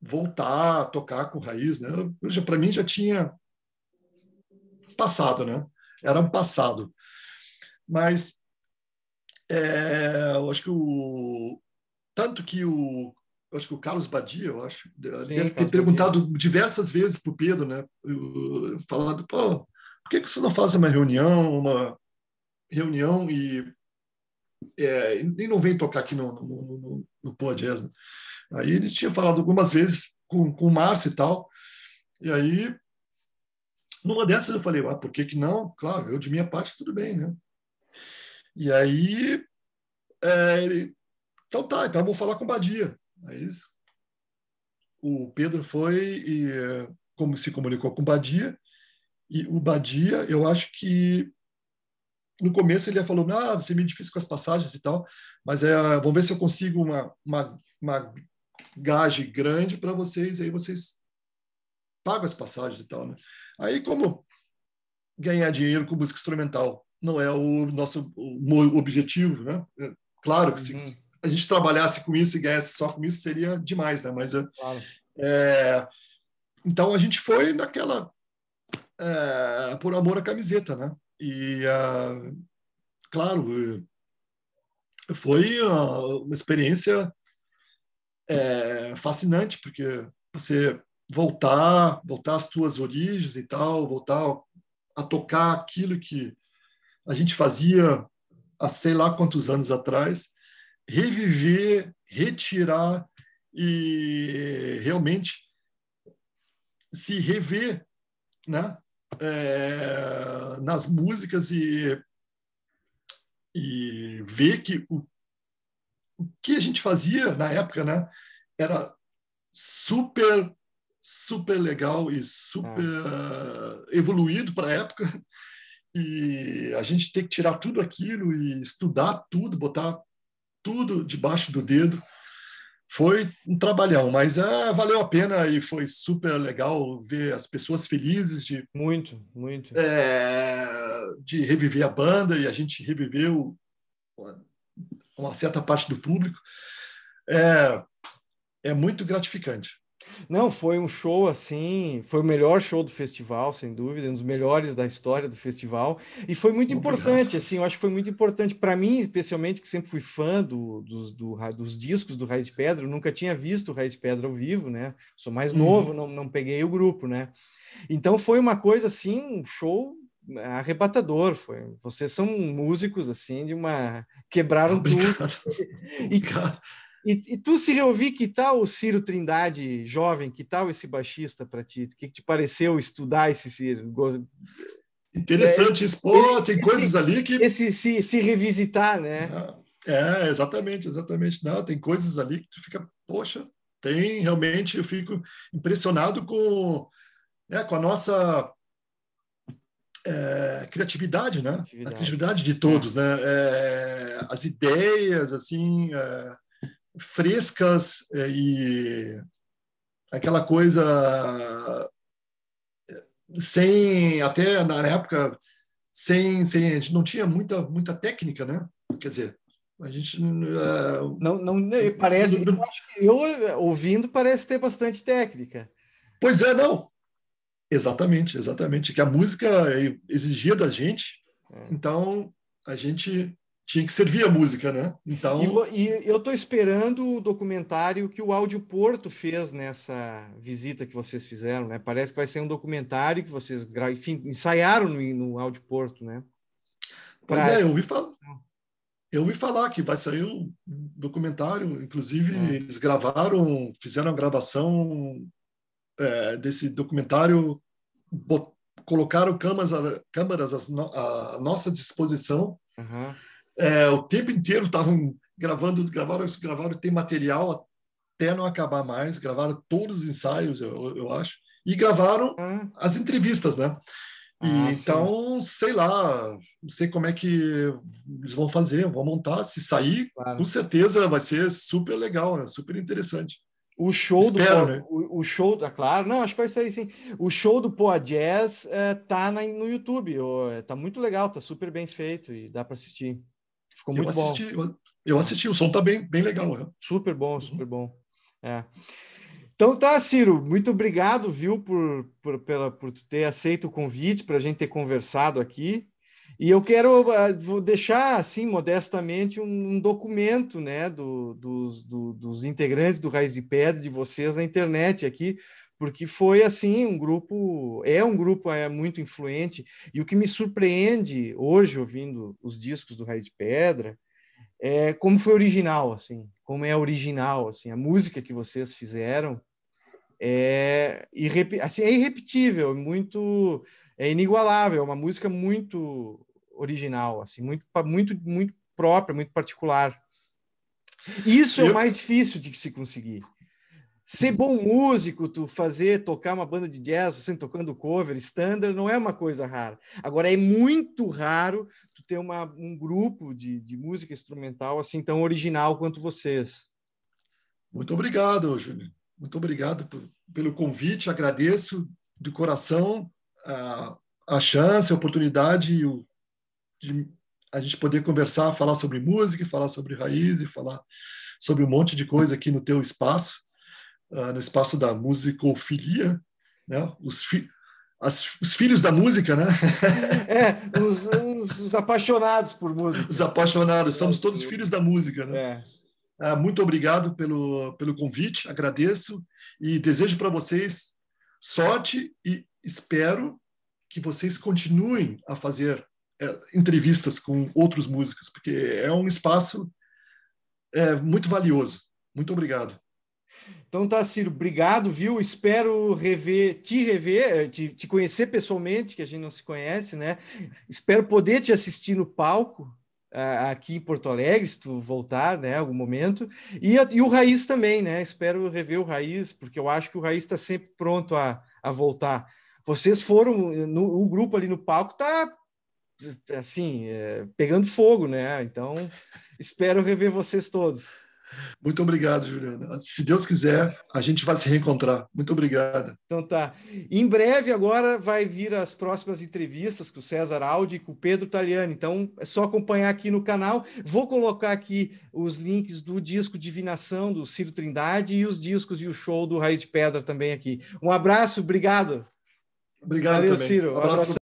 voltar a tocar com Raiz, né? Para mim já tinha passado, né? Era um passado. Mas é, eu acho que o tanto que o eu acho que o Carlos Badia, eu acho, Sim, deve ter Carlos perguntado Badia. diversas vezes para o Pedro, né? Eu, eu, falado, pô, por que, você não faz uma reunião, uma reunião e, é, e não vem tocar aqui no, no, no, no né? Aí ele tinha falado algumas vezes com, com o Márcio e tal, e aí, numa dessas eu falei, ah, por que que não? Claro, eu de minha parte, tudo bem, né? E aí, é, ele, então tá, então eu vou falar com o Badia. Aí o Pedro foi e é, como se comunicou com o Badia, e o Badia, eu acho que no começo ele falou, ah, você é meio difícil com as passagens e tal, mas é, vamos ver se eu consigo uma, uma, uma gage grande para vocês, aí vocês pagam as passagens e tal, né? Aí como ganhar dinheiro com música instrumental não é o nosso o objetivo, né? É claro que uhum. se a gente trabalhasse com isso e ganhasse só com isso seria demais, né? Mas é, claro. é, então a gente foi naquela é, por amor à camiseta, né? E, é, claro, é, foi é, uma experiência é, fascinante, porque você voltar, voltar às suas origens e tal, voltar a tocar aquilo que a gente fazia há sei lá quantos anos atrás, reviver, retirar e realmente se rever, né? é, nas músicas e, e ver que o, o que a gente fazia na época né, era super, super legal e super ah. evoluído para a época. E a gente ter que tirar tudo aquilo e estudar tudo, botar tudo debaixo do dedo foi um trabalhão, mas é, valeu a pena e foi super legal ver as pessoas felizes de muito, muito é, de reviver a banda e a gente reviveu uma certa parte do público. É, é muito gratificante. Não, foi um show assim, foi o melhor show do festival, sem dúvida, um dos melhores da história do festival. E foi muito Obrigado. importante, assim, eu acho que foi muito importante para mim, especialmente, que sempre fui fã do, do, do, dos discos do Raiz de Pedra, eu nunca tinha visto o Raiz de Pedra ao vivo, né? Sou mais novo, uhum. não, não peguei o grupo, né? Então foi uma coisa assim, um show arrebatador foi vocês são músicos assim de uma quebraram Obrigado. tudo Obrigado. E, e tu, se ouvi que tal o Ciro Trindade, jovem, que tal esse baixista para ti? O que, que, te pareceu estudar esse Ciro? Interessante é, tem esse, coisas ali que... Esse se, se revisitar, né? Ah, é, exatamente, exatamente. Não, tem coisas ali que tu fica, poxa, tem realmente, eu fico impressionado com, né, com a nossa é, criatividade, né? Criatividade. A criatividade de todos, é. né? É, as ideias, assim, é, frescas é, e aquela coisa é, sem até na época sem sem a gente não tinha muita muita técnica né quer dizer a gente uh, não não né, parece eu ouvindo parece ter bastante técnica pois é não exatamente exatamente que a música exigia da gente então a gente tinha que servir a música, né? Então. E, e eu estou esperando o documentário que o Áudio Porto fez nessa visita que vocês fizeram, né? Parece que vai ser um documentário que vocês Enfim, ensaiaram no, Áudio Porto, né? Pra pois é, eu ouvi falar. Eu ouvi falar que vai sair um documentário, inclusive é. eles gravaram, fizeram a gravação é, desse documentário, bot... colocaram câmaras, à, à nossa disposição. Uhum é, o tempo inteiro estavam gravando, gravaram, gravaram, tem material até não acabar mais, gravaram todos os ensaios, eu, eu acho, e gravaram hum. as entrevistas, né? E, ah, então, sei lá, não sei como é que eles vão fazer, vão montar, se sair, claro. com certeza vai ser super legal, né? super interessante. O show Espero, do né? o, o show da ah, claro não acho que vai sair sim o show do Poa Jazz é, tá na, no YouTube ó, tá muito legal tá super bem feito e dá para assistir Ficou muito eu assisti, bom. Eu, eu, assisti, o som tá bem, bem legal. Né? Super bom, uhum. super bom. É. Então tá, Ciro, muito obrigado, viu, por, por, pela, por ter aceito o convite, para a gente ter conversado aqui. E eu quero ah, vou deixar, assim, modestamente, um, documento né, do, dos, do, dos integrantes do Raiz de Pedra, de vocês, na internet aqui, porque foi assim um grupo é um grupo é muito influente e o que me surpreende hoje ouvindo os discos do Raiz de Pedra é como foi original assim como é original assim a música que vocês fizeram é assim é irrepetível é muito é inigualável é uma música muito original assim muito muito muito própria muito particular isso é Eu... é o mais difícil de se conseguir ser bom músico, tu fazer, tocar uma banda de jazz, você tocando cover, standard, não é uma coisa rara. Agora, é muito raro tu ter uma, um grupo de, de música instrumental assim tão original quanto vocês. Muito obrigado, Júnior. Muito obrigado por, pelo convite. Agradeço de coração a, a chance, a oportunidade e o, de a gente poder conversar, falar sobre música, falar sobre raiz e falar sobre um monte de coisa aqui no teu espaço. Ah, no espaço da musicofilia, né? Os, fi as, os filhos da música, né? é, os, os, os, apaixonados por música. Os apaixonados, somos todos filhos da música, né? É. Ah, muito obrigado pelo, pelo convite, agradeço e desejo para vocês sorte e espero que vocês continuem a fazer é, entrevistas com outros músicos, porque é um espaço é, muito valioso. Muito obrigado. Então tá, Ciro, obrigado, viu? Espero rever, te rever, eh, te, te conhecer pessoalmente, que a gente não se conhece, né? Espero poder te assistir no palco aqui em Porto Alegre, se tu voltar, né, algum momento. E, e, o Raiz também, né? Espero rever o Raiz, porque eu acho que o Raiz está sempre pronto a, a voltar. Vocês foram, eh, no, o grupo ali no palco está assim, é, pegando fogo, né? Então, espero rever vocês todos. Muito obrigado, Juliana. Se Deus quiser, a gente vai se reencontrar. Muito obrigada. Então tá. Em breve agora vai vir as próximas entrevistas com o César Aldi e com o Pedro Taliani. Então é só acompanhar aqui no canal. Vou colocar aqui os links do disco Divinação do Ciro Trindade e os discos e o show do Raiz de Pedra também aqui. Um abraço, obrigado. Obrigado Valeu, também. Ciro. Um abraço. Um abraço.